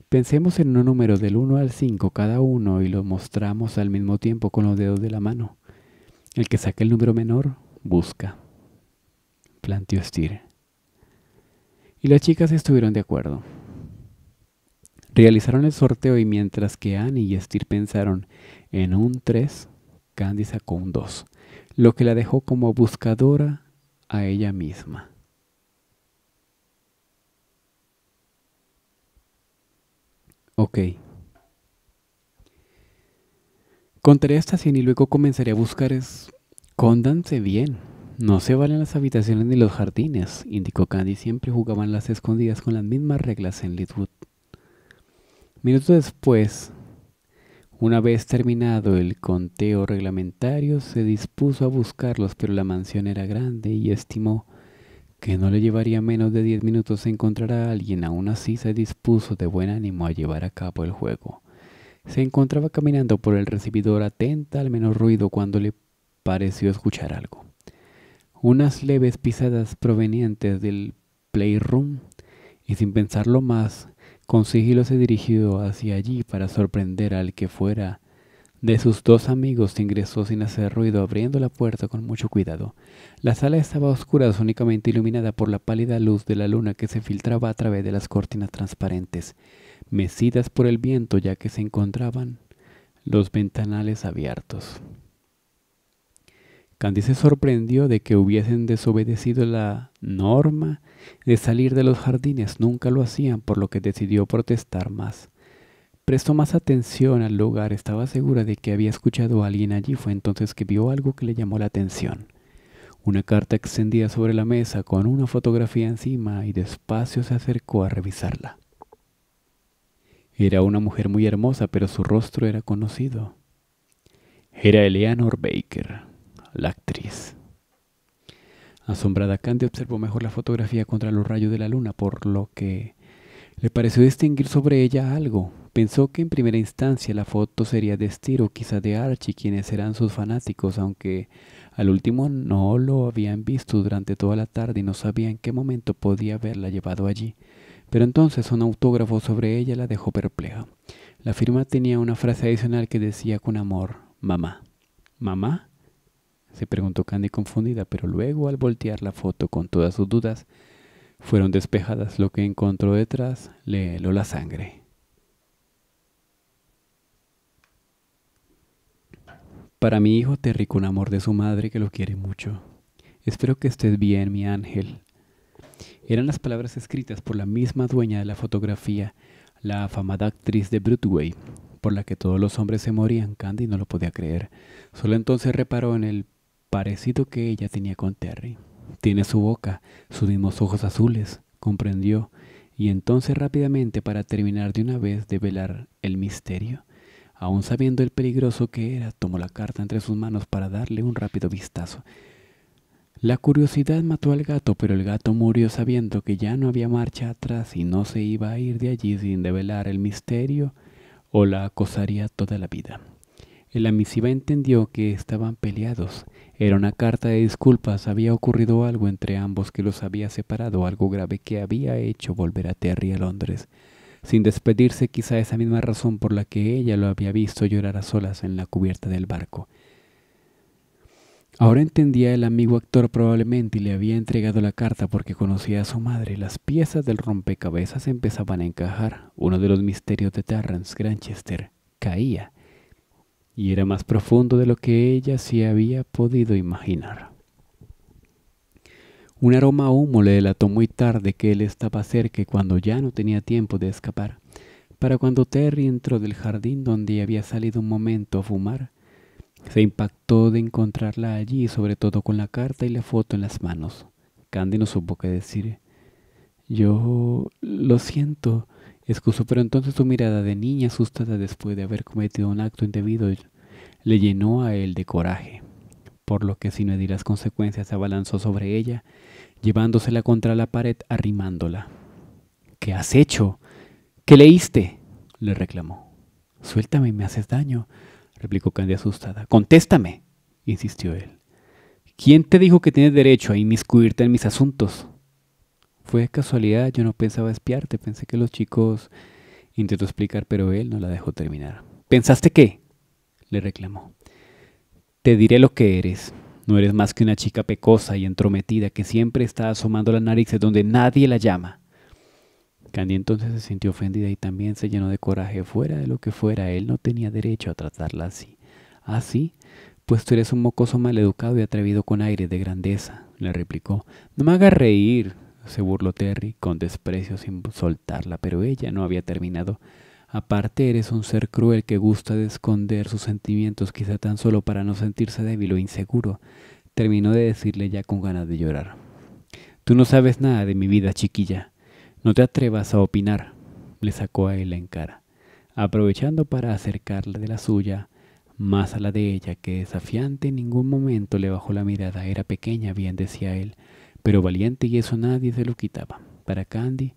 Pensemos en un número del 1 al 5 cada uno y lo mostramos al mismo tiempo con los dedos de la mano. El que saque el número menor, busca. Planteó Estir. Y las chicas estuvieron de acuerdo. Realizaron el sorteo y mientras que Annie y Estir pensaron en un 3, Candy sacó un 2, lo que la dejó como buscadora a ella misma. Ok. Contaré esta cien y luego comenzaré a buscar. —Cóndanse bien. No se valen las habitaciones ni los jardines, indicó Candy. Siempre jugaban las escondidas con las mismas reglas en Litwood. Minutos después, una vez terminado el conteo reglamentario, se dispuso a buscarlos, pero la mansión era grande y estimó que no le llevaría menos de 10 minutos encontrar a alguien, aún así se dispuso de buen ánimo a llevar a cabo el juego. Se encontraba caminando por el recibidor atenta al menor ruido cuando le pareció escuchar algo. Unas leves pisadas provenientes del playroom y sin pensarlo más, con sigilo se dirigió hacia allí para sorprender al que fuera de sus dos amigos ingresó sin hacer ruido, abriendo la puerta con mucho cuidado. La sala estaba oscura, únicamente iluminada por la pálida luz de la luna que se filtraba a través de las cortinas transparentes, mecidas por el viento ya que se encontraban los ventanales abiertos. Candy se sorprendió de que hubiesen desobedecido la norma de salir de los jardines. Nunca lo hacían, por lo que decidió protestar más. Prestó más atención al lugar, estaba segura de que había escuchado a alguien allí, fue entonces que vio algo que le llamó la atención. Una carta extendida sobre la mesa con una fotografía encima y despacio se acercó a revisarla. Era una mujer muy hermosa, pero su rostro era conocido. Era Eleanor Baker, la actriz. Asombrada, Candy observó mejor la fotografía contra los rayos de la luna, por lo que le pareció distinguir sobre ella algo, Pensó que en primera instancia la foto sería de estiro, quizá de Archie, quienes eran sus fanáticos, aunque al último no lo habían visto durante toda la tarde y no sabía en qué momento podía haberla llevado allí. Pero entonces un autógrafo sobre ella la dejó perpleja. La firma tenía una frase adicional que decía con amor, mamá. ¿Mamá? se preguntó Candy confundida, pero luego al voltear la foto con todas sus dudas, fueron despejadas. Lo que encontró detrás le heló la sangre. Para mi hijo Terry con amor de su madre que lo quiere mucho. Espero que estés bien, mi ángel. Eran las palabras escritas por la misma dueña de la fotografía, la afamada actriz de Broadway, por la que todos los hombres se morían. Candy no lo podía creer. Solo entonces reparó en el parecido que ella tenía con Terry. Tiene su boca, sus mismos ojos azules, comprendió, y entonces rápidamente para terminar de una vez de velar el misterio, Aun sabiendo el peligroso que era, tomó la carta entre sus manos para darle un rápido vistazo. La curiosidad mató al gato, pero el gato murió sabiendo que ya no había marcha atrás y no se iba a ir de allí sin develar el misterio o la acosaría toda la vida. El misiva entendió que estaban peleados. Era una carta de disculpas. Había ocurrido algo entre ambos que los había separado, algo grave que había hecho volver a Terry a Londres sin despedirse quizá esa misma razón por la que ella lo había visto llorar a solas en la cubierta del barco. Ahora entendía el amigo actor probablemente y le había entregado la carta porque conocía a su madre. Las piezas del rompecabezas empezaban a encajar. Uno de los misterios de terrence Granchester caía y era más profundo de lo que ella se había podido imaginar. Un aroma a humo le delató muy tarde que él estaba cerca cuando ya no tenía tiempo de escapar. Para cuando Terry entró del jardín donde había salido un momento a fumar, se impactó de encontrarla allí, sobre todo con la carta y la foto en las manos. Candy no supo qué decir. Yo lo siento, excusó, pero entonces su mirada de niña asustada después de haber cometido un acto indebido le llenó a él de coraje por lo que sin medir las consecuencias se abalanzó sobre ella, llevándosela contra la pared, arrimándola. ¿Qué has hecho? ¿Qué leíste? le reclamó. Suéltame, me haces daño, replicó Candy asustada. Contéstame, insistió él. ¿Quién te dijo que tienes derecho a inmiscuirte en mis asuntos? Fue casualidad, yo no pensaba espiarte, pensé que los chicos... Intentó explicar, pero él no la dejó terminar. ¿Pensaste qué? le reclamó. Te diré lo que eres. No eres más que una chica pecosa y entrometida que siempre está asomando las narices donde nadie la llama. Candy entonces se sintió ofendida y también se llenó de coraje. Fuera de lo que fuera, él no tenía derecho a tratarla así. ¿Así? ¿Ah, pues tú eres un mocoso maleducado y atrevido con aire de grandeza, le replicó. No me hagas reír, se burló Terry con desprecio sin soltarla, pero ella no había terminado. Aparte eres un ser cruel que gusta de esconder sus sentimientos quizá tan solo para no sentirse débil o inseguro, terminó de decirle ya con ganas de llorar. Tú no sabes nada de mi vida, chiquilla. No te atrevas a opinar, le sacó a él en cara, aprovechando para acercarla de la suya más a la de ella, que desafiante en ningún momento le bajó la mirada. Era pequeña, bien decía él, pero valiente y eso nadie se lo quitaba. Para Candy,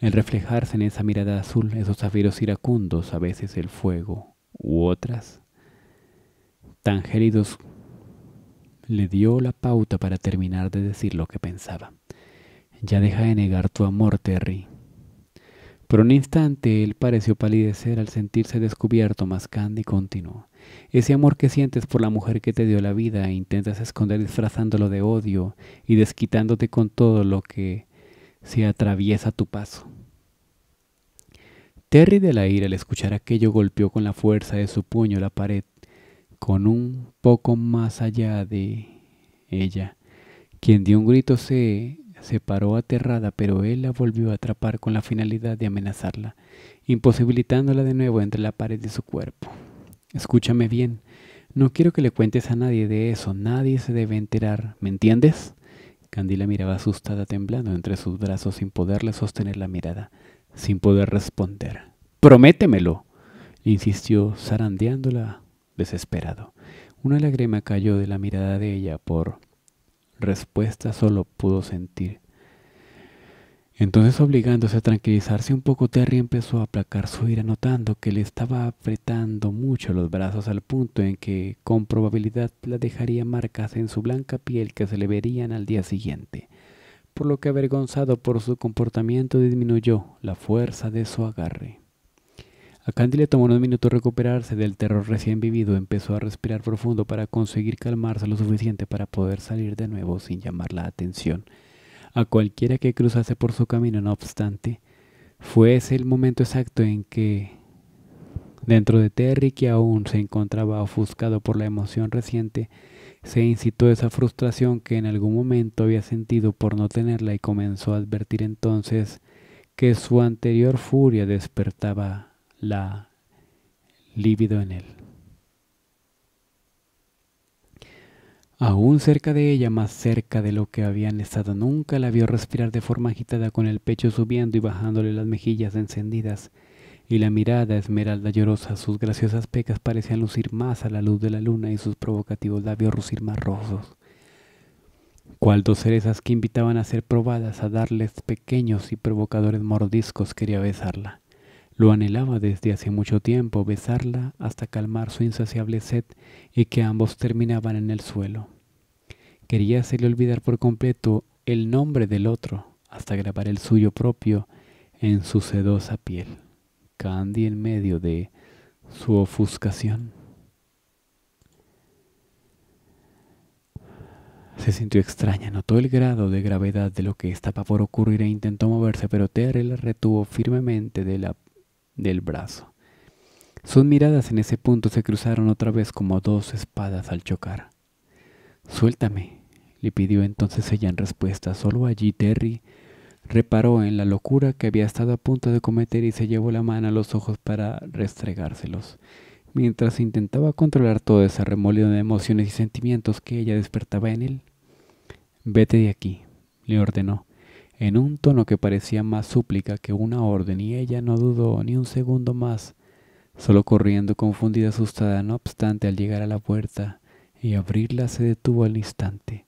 el reflejarse en esa mirada azul, esos zafiros iracundos, a veces el fuego, u otras, tan gélidos, le dio la pauta para terminar de decir lo que pensaba. Ya deja de negar tu amor, Terry. Por un instante él pareció palidecer al sentirse descubierto, mas y continuó. Ese amor que sientes por la mujer que te dio la vida e intentas esconder disfrazándolo de odio y desquitándote con todo lo que se atraviesa tu paso. Terry de la ira al escuchar aquello golpeó con la fuerza de su puño la pared, con un poco más allá de ella, quien dio un grito se separó aterrada, pero él la volvió a atrapar con la finalidad de amenazarla, imposibilitándola de nuevo entre la pared de su cuerpo. Escúchame bien, no quiero que le cuentes a nadie de eso, nadie se debe enterar, ¿me entiendes? Candila miraba asustada, temblando entre sus brazos sin poderle sostener la mirada, sin poder responder. ¡Prométemelo! insistió, zarandeándola desesperado. Una lágrima cayó de la mirada de ella por respuesta solo pudo sentir entonces obligándose a tranquilizarse un poco, Terry empezó a aplacar su ira notando que le estaba apretando mucho los brazos al punto en que con probabilidad la dejaría marcas en su blanca piel que se le verían al día siguiente, por lo que avergonzado por su comportamiento disminuyó la fuerza de su agarre. A Candy le tomó unos minutos recuperarse del terror recién vivido, empezó a respirar profundo para conseguir calmarse lo suficiente para poder salir de nuevo sin llamar la atención a cualquiera que cruzase por su camino. No obstante, fue ese el momento exacto en que dentro de Terry, que aún se encontraba ofuscado por la emoción reciente, se incitó esa frustración que en algún momento había sentido por no tenerla y comenzó a advertir entonces que su anterior furia despertaba la lívido en él. Aún cerca de ella, más cerca de lo que habían estado nunca, la vio respirar de forma agitada con el pecho subiendo y bajándole las mejillas encendidas, y la mirada esmeralda llorosa, sus graciosas pecas parecían lucir más a la luz de la luna y sus provocativos labios lucir más rosos. Cual dos cerezas que invitaban a ser probadas, a darles pequeños y provocadores mordiscos, quería besarla. Lo anhelaba desde hace mucho tiempo besarla hasta calmar su insaciable sed y que ambos terminaban en el suelo. Quería hacerle olvidar por completo el nombre del otro hasta grabar el suyo propio en su sedosa piel. Candy en medio de su ofuscación. Se sintió extraña, notó el grado de gravedad de lo que estaba por ocurrir e intentó moverse, pero Terry la retuvo firmemente del brazo. Sus miradas en ese punto se cruzaron otra vez como dos espadas al chocar. Suéltame, le pidió entonces ella en respuesta. Solo allí Terry reparó en la locura que había estado a punto de cometer y se llevó la mano a los ojos para restregárselos, mientras intentaba controlar todo ese remolino de emociones y sentimientos que ella despertaba en él. Vete de aquí, le ordenó, en un tono que parecía más súplica que una orden, y ella no dudó ni un segundo más, solo corriendo confundida, y asustada, no obstante, al llegar a la puerta, y abrirla se detuvo al instante.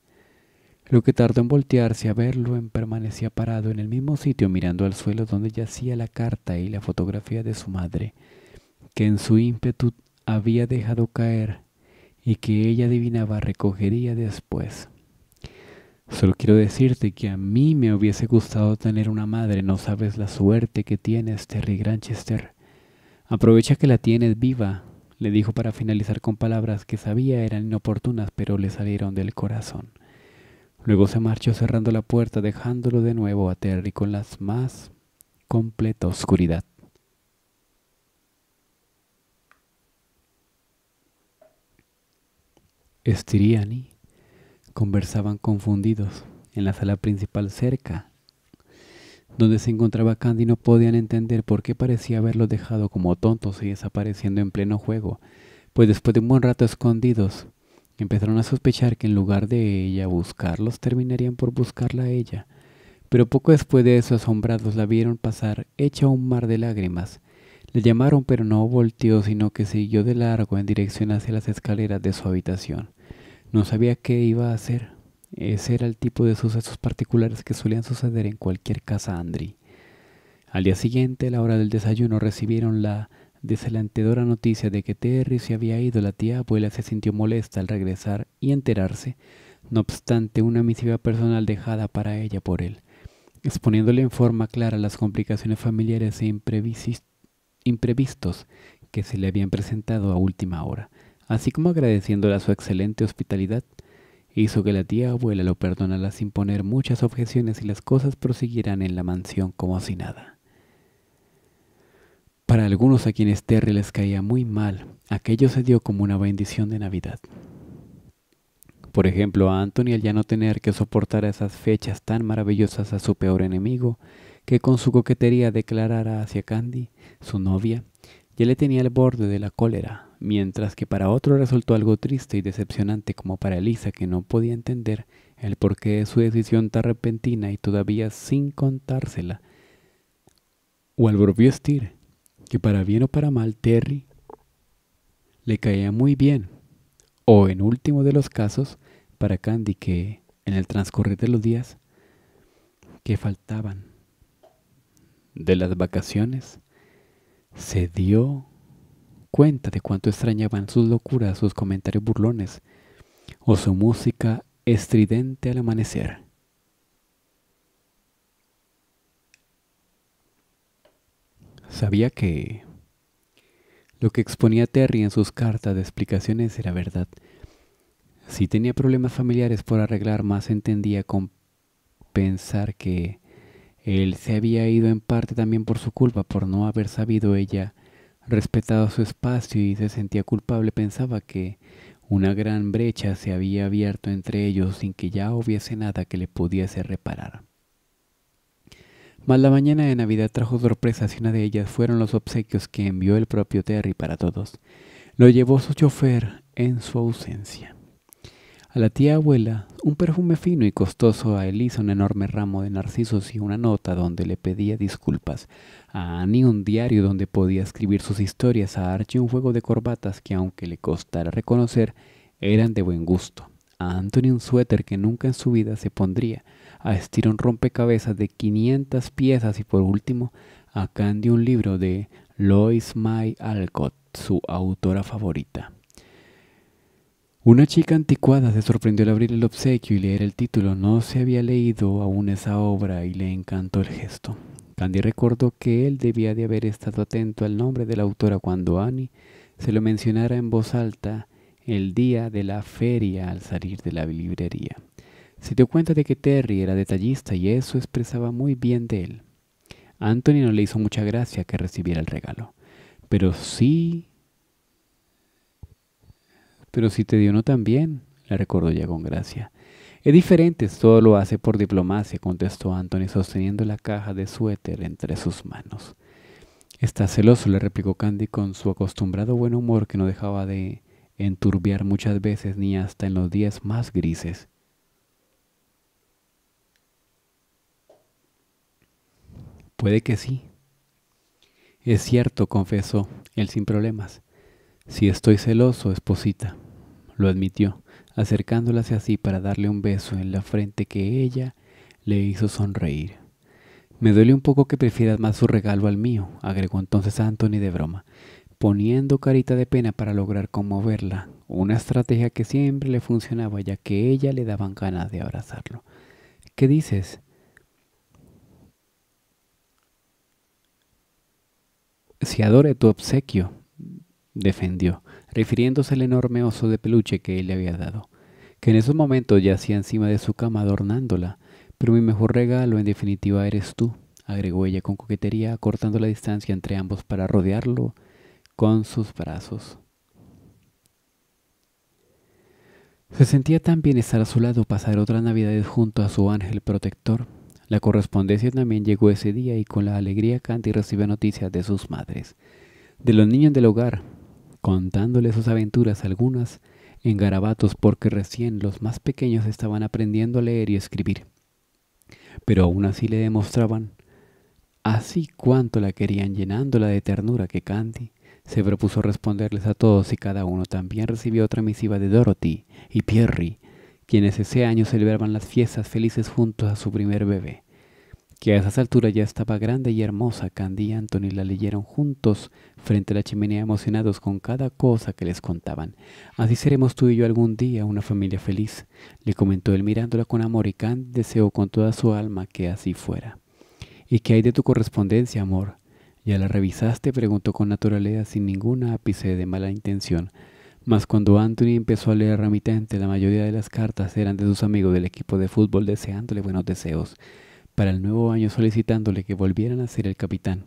Lo que tardó en voltearse a verlo en permanecía parado en el mismo sitio mirando al suelo donde yacía la carta y la fotografía de su madre, que en su ímpetu había dejado caer y que ella adivinaba recogería después. Solo quiero decirte que a mí me hubiese gustado tener una madre, no sabes la suerte que tienes, Terry Granchester. Aprovecha que la tienes viva, le dijo para finalizar con palabras que sabía eran inoportunas pero le salieron del corazón. Luego se marchó cerrando la puerta dejándolo de nuevo a Terry con la más completa oscuridad. Estiriani conversaban confundidos en la sala principal cerca donde se encontraba Candy no podían entender por qué parecía haberlo dejado como tontos y desapareciendo en pleno juego, pues después de un buen rato escondidos, empezaron a sospechar que en lugar de ella buscarlos, terminarían por buscarla a ella. Pero poco después de eso, asombrados la vieron pasar hecha un mar de lágrimas. Le llamaron, pero no volteó, sino que siguió de largo en dirección hacia las escaleras de su habitación. No sabía qué iba a hacer. Ese era el tipo de sucesos particulares que solían suceder en cualquier casa Andri. Al día siguiente, a la hora del desayuno, recibieron la desalentadora noticia de que Terry se había ido. La tía abuela se sintió molesta al regresar y enterarse, no obstante una misiva personal dejada para ella por él, exponiéndole en forma clara las complicaciones familiares e imprevistos que se le habían presentado a última hora, así como agradeciéndole a su excelente hospitalidad hizo que la tía abuela lo perdonara sin poner muchas objeciones y las cosas prosiguieran en la mansión como si nada. Para algunos a quienes Terry les caía muy mal, aquello se dio como una bendición de Navidad. Por ejemplo, a Anthony al ya no tener que soportar esas fechas tan maravillosas a su peor enemigo, que con su coquetería declarara hacia Candy, su novia, ya le tenía el borde de la cólera, mientras que para otro resultó algo triste y decepcionante como para Elisa que no podía entender el porqué de su decisión tan repentina y todavía sin contársela. O al propio que para bien o para mal Terry le caía muy bien, o en último de los casos, para Candy que en el transcurrir de los días que faltaban de las vacaciones se dio cuenta de cuánto extrañaban sus locuras, sus comentarios burlones o su música estridente al amanecer. Sabía que lo que exponía Terry en sus cartas de explicaciones era verdad. Si tenía problemas familiares por arreglar, más entendía con pensar que él se había ido en parte también por su culpa, por no haber sabido ella respetado su espacio y se sentía culpable, pensaba que una gran brecha se había abierto entre ellos sin que ya hubiese nada que le pudiese reparar. Mas la mañana de Navidad trajo sorpresas y una de ellas fueron los obsequios que envió el propio Terry para todos. Lo llevó su chofer en su ausencia. A la tía abuela, un perfume fino y costoso, a Elisa un enorme ramo de narcisos y una nota donde le pedía disculpas, a Annie un diario donde podía escribir sus historias, a Archie un juego de corbatas que aunque le costara reconocer, eran de buen gusto, a Anthony un suéter que nunca en su vida se pondría, a Estirón un rompecabezas de 500 piezas y por último, a Candy un libro de Lois May Alcott, su autora favorita. Una chica anticuada se sorprendió al abrir el obsequio y leer el título. No se había leído aún esa obra y le encantó el gesto. Candy recordó que él debía de haber estado atento al nombre de la autora cuando Annie se lo mencionara en voz alta el día de la feria al salir de la librería. Se dio cuenta de que Terry era detallista y eso expresaba muy bien de él. Anthony no le hizo mucha gracia que recibiera el regalo, pero sí pero si te dio uno también, le recordó ya con gracia. Es diferente, todo lo hace por diplomacia, contestó Anthony sosteniendo la caja de suéter entre sus manos. Está celoso, le replicó Candy con su acostumbrado buen humor que no dejaba de enturbiar muchas veces ni hasta en los días más grises. Puede que sí. Es cierto, confesó él sin problemas. Si estoy celoso, esposita, lo admitió, acercándola hacia sí para darle un beso en la frente que ella le hizo sonreír. Me duele un poco que prefieras más su regalo al mío, agregó entonces Anthony de broma, poniendo carita de pena para lograr conmoverla, una estrategia que siempre le funcionaba ya que ella le daban ganas de abrazarlo. ¿Qué dices? Si adore tu obsequio, defendió refiriéndose al enorme oso de peluche que él le había dado, que en esos momentos yacía encima de su cama adornándola. Pero mi mejor regalo en definitiva eres tú, agregó ella con coquetería, acortando la distancia entre ambos para rodearlo con sus brazos. Se sentía tan bien estar a su lado, pasar otras navidades junto a su ángel protector. La correspondencia también llegó ese día y con la alegría Candy recibe noticias de sus madres, de los niños del hogar, contándole sus aventuras algunas en garabatos porque recién los más pequeños estaban aprendiendo a leer y escribir. Pero aún así le demostraban así cuanto la querían llenándola de ternura que Candy se propuso responderles a todos y cada uno. También recibió otra misiva de Dorothy y Pierry, quienes ese año celebraban las fiestas felices juntos a su primer bebé que a esas alturas ya estaba grande y hermosa, Candy y Anthony la leyeron juntos frente a la chimenea emocionados con cada cosa que les contaban. Así seremos tú y yo algún día una familia feliz, le comentó él mirándola con amor y Candy deseó con toda su alma que así fuera. ¿Y qué hay de tu correspondencia, amor? ¿Ya la revisaste? preguntó con naturaleza sin ningún ápice de mala intención. Mas cuando Anthony empezó a leer remitente, la mayoría de las cartas eran de sus amigos del equipo de fútbol deseándole buenos deseos para el nuevo año solicitándole que volvieran a ser el capitán.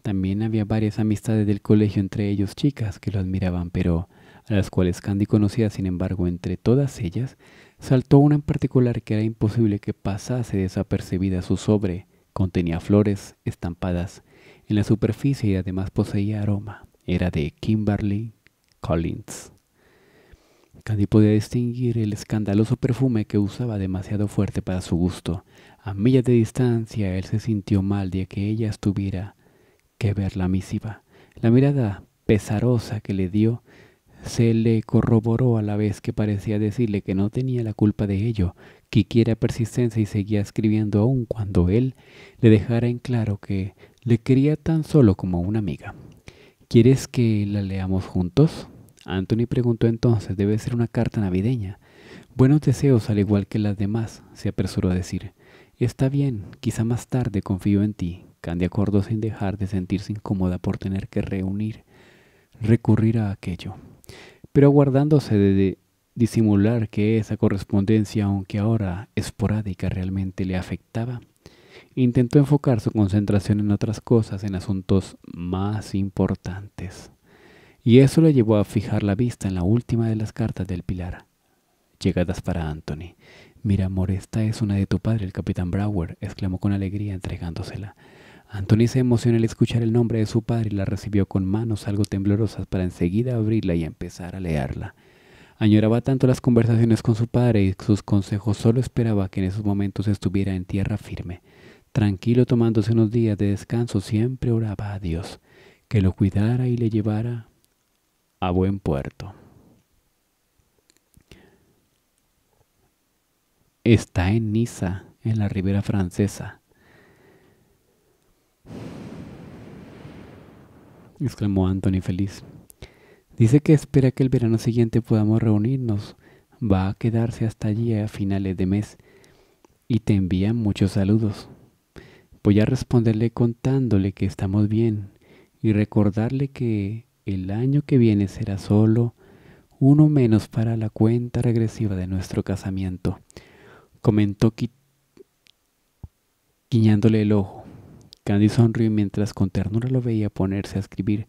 También había varias amistades del colegio, entre ellos chicas que lo admiraban, pero a las cuales Candy conocía, sin embargo, entre todas ellas, saltó una en particular que era imposible que pasase desapercibida su sobre. Contenía flores estampadas en la superficie y además poseía aroma. Era de Kimberly Collins. Candy podía distinguir el escandaloso perfume que usaba demasiado fuerte para su gusto. A millas de distancia él se sintió mal de que ella estuviera que ver la misiva. La mirada pesarosa que le dio se le corroboró a la vez que parecía decirle que no tenía la culpa de ello, que quiera persistencia y seguía escribiendo aún cuando él le dejara en claro que le quería tan solo como una amiga. ¿Quieres que la leamos juntos? Anthony preguntó entonces, debe ser una carta navideña. Buenos deseos al igual que las demás, se apresuró a decir. Está bien, quizá más tarde confío en ti. Candy acordó sin dejar de sentirse incómoda por tener que reunir, recurrir a aquello, pero aguardándose de disimular que esa correspondencia, aunque ahora esporádica, realmente le afectaba. Intentó enfocar su concentración en otras cosas, en asuntos más importantes. Y eso le llevó a fijar la vista en la última de las cartas del Pilar, llegadas para Anthony. Mira, amor, esta es una de tu padre, el capitán Brower, exclamó con alegría entregándosela. Anthony se emocionó al escuchar el nombre de su padre y la recibió con manos algo temblorosas para enseguida abrirla y empezar a leerla. Añoraba tanto las conversaciones con su padre y sus consejos, solo esperaba que en esos momentos estuviera en tierra firme. Tranquilo tomándose unos días de descanso, siempre oraba a Dios, que lo cuidara y le llevara a buen puerto. está en Niza, en la Ribera Francesa. exclamó Anthony feliz. Dice que espera que el verano siguiente podamos reunirnos. Va a quedarse hasta allí a finales de mes y te envía muchos saludos. Voy a responderle contándole que estamos bien y recordarle que el año que viene será solo uno menos para la cuenta regresiva de nuestro casamiento comentó guiñándole el ojo. Candy sonrió y mientras con ternura lo veía ponerse a escribir,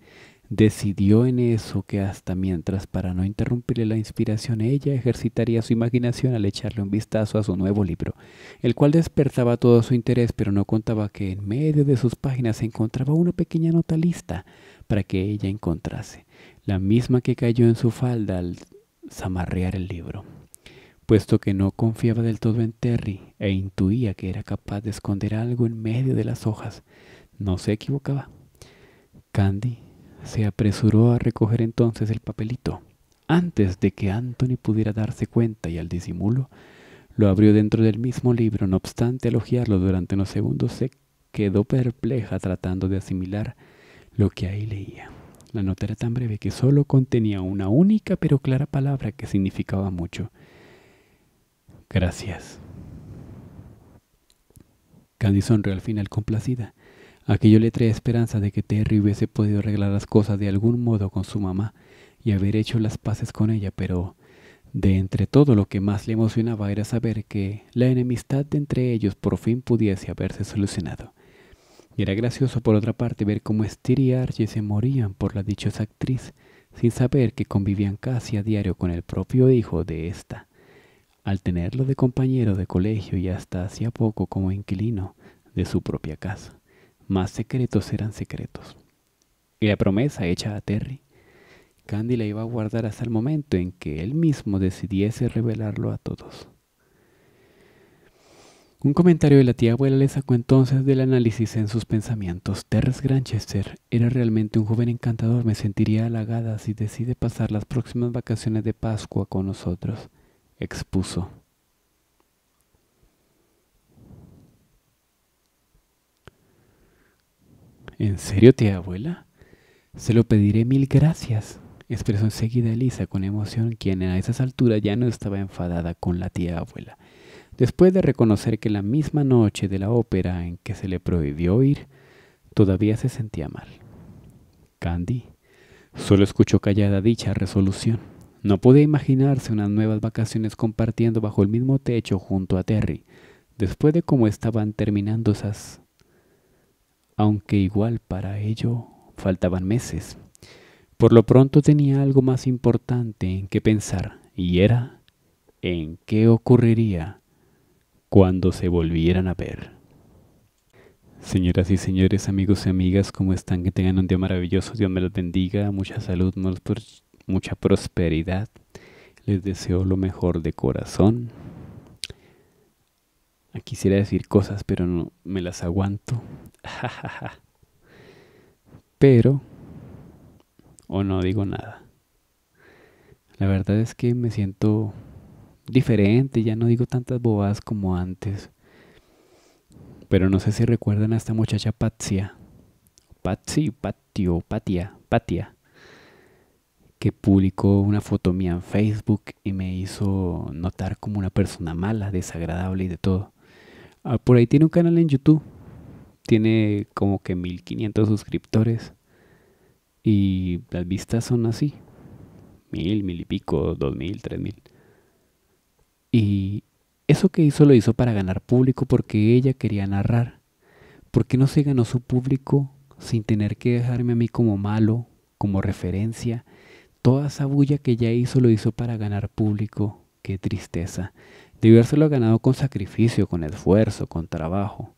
decidió en eso que hasta mientras para no interrumpirle la inspiración ella ejercitaría su imaginación al echarle un vistazo a su nuevo libro, el cual despertaba todo su interés pero no contaba que en medio de sus páginas se encontraba una pequeña nota lista para que ella encontrase, la misma que cayó en su falda al zamarrear el libro puesto que no confiaba del todo en Terry e intuía que era capaz de esconder algo en medio de las hojas. No se equivocaba. Candy se apresuró a recoger entonces el papelito. Antes de que Anthony pudiera darse cuenta y al disimulo, lo abrió dentro del mismo libro. No obstante elogiarlo durante unos segundos, se quedó perpleja tratando de asimilar lo que ahí leía. La nota era tan breve que solo contenía una única pero clara palabra que significaba mucho. Gracias. Candy sonrió al final complacida. Aquello le traía esperanza de que Terry hubiese podido arreglar las cosas de algún modo con su mamá y haber hecho las paces con ella, pero de entre todo lo que más le emocionaba era saber que la enemistad de entre ellos por fin pudiese haberse solucionado. Y era gracioso por otra parte ver cómo Steer y Archie se morían por la dichosa actriz, sin saber que convivían casi a diario con el propio hijo de esta al tenerlo de compañero de colegio y hasta hacía poco como inquilino de su propia casa. Más secretos eran secretos. Y la promesa hecha a Terry, Candy la iba a guardar hasta el momento en que él mismo decidiese revelarlo a todos. Un comentario de la tía abuela le sacó entonces del análisis en sus pensamientos. Terrence Granchester era realmente un joven encantador. Me sentiría halagada si decide pasar las próximas vacaciones de Pascua con nosotros expuso. ¿En serio, tía abuela? Se lo pediré mil gracias, expresó enseguida Elisa con emoción, quien a esas alturas ya no estaba enfadada con la tía abuela. Después de reconocer que la misma noche de la ópera en que se le prohibió ir, todavía se sentía mal. Candy solo escuchó callada dicha resolución. No pude imaginarse unas nuevas vacaciones compartiendo bajo el mismo techo junto a Terry, después de cómo estaban terminando esas... Aunque igual para ello faltaban meses. Por lo pronto tenía algo más importante en que pensar, y era en qué ocurriría cuando se volvieran a ver. Señoras y señores, amigos y amigas, ¿cómo están? Que tengan un día maravilloso, Dios me los bendiga, mucha salud, mucha prosperidad. Les deseo lo mejor de corazón. Quisiera decir cosas, pero no me las aguanto. pero, o no digo nada. La verdad es que me siento diferente, ya no digo tantas bobadas como antes. Pero no sé si recuerdan a esta muchacha Patsia. Patsi, Patio, Patia, Patia que publicó una foto mía en Facebook y me hizo notar como una persona mala, desagradable y de todo. Ah, por ahí tiene un canal en YouTube. Tiene como que 1500 suscriptores. Y las vistas son así. Mil, mil y pico, dos mil, tres mil. Y eso que hizo lo hizo para ganar público porque ella quería narrar. ¿Por qué no se ganó su público sin tener que dejarme a mí como malo, como referencia? Toda esa bulla que ya hizo lo hizo para ganar público. Qué tristeza. Debió habérselo ganado con sacrificio, con esfuerzo, con trabajo.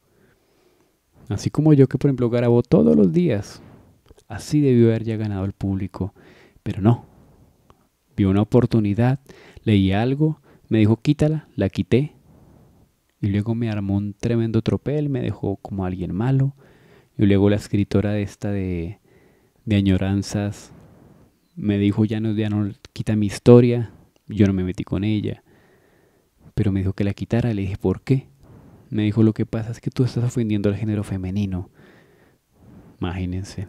Así como yo que por ejemplo grabo todos los días. Así debió haber ya ganado el público. Pero no. Vi una oportunidad, leí algo, me dijo quítala, la quité. Y luego me armó un tremendo tropel, me dejó como alguien malo. Y luego la escritora de esta de, de añoranzas me dijo, ya no, ya quita mi historia. Yo no me metí con ella. Pero me dijo que la quitara. Le dije, ¿por qué? Me dijo, lo que pasa es que tú estás ofendiendo al género femenino. Imagínense.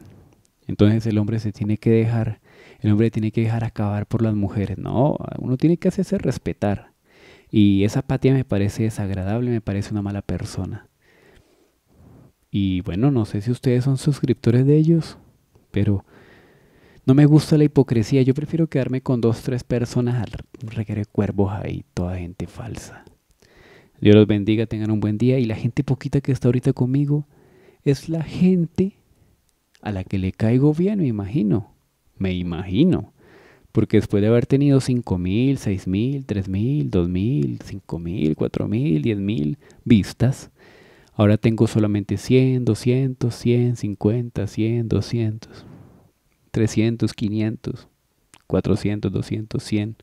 Entonces el hombre se tiene que dejar, el hombre tiene que dejar acabar por las mujeres. No, uno tiene que hacerse respetar. Y esa apatía me parece desagradable, me parece una mala persona. Y bueno, no sé si ustedes son suscriptores de ellos, pero no me gusta la hipocresía, yo prefiero quedarme con dos, tres personas al reguero de cuervos ahí, toda gente falsa. Dios los bendiga, tengan un buen día y la gente poquita que está ahorita conmigo es la gente a la que le caigo bien, me imagino. Me imagino. Porque después de haber tenido 5.000, 6.000, 3.000, 2.000, 5.000, 4.000, 10.000 vistas, ahora tengo solamente 100, 200, 100, 50, 100, 200. 300, 500, 400, 200, 100.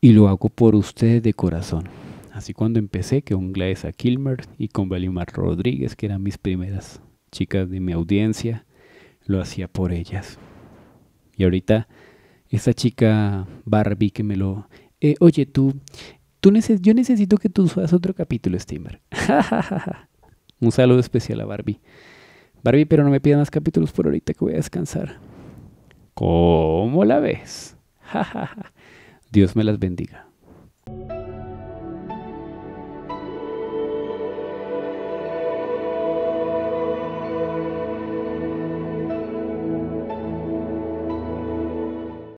Y lo hago por ustedes de corazón. Así cuando empecé, que con Gladys Kilmer y con Valimar Rodríguez, que eran mis primeras chicas de mi audiencia, lo hacía por ellas. Y ahorita, esa chica Barbie que me lo... Eh, oye, tú, tú neces yo necesito que tú usas otro capítulo, Steamer. Un saludo especial a Barbie. Barbie, pero no me pidas más capítulos por ahorita que voy a descansar. ¿Cómo la ves? Dios me las bendiga.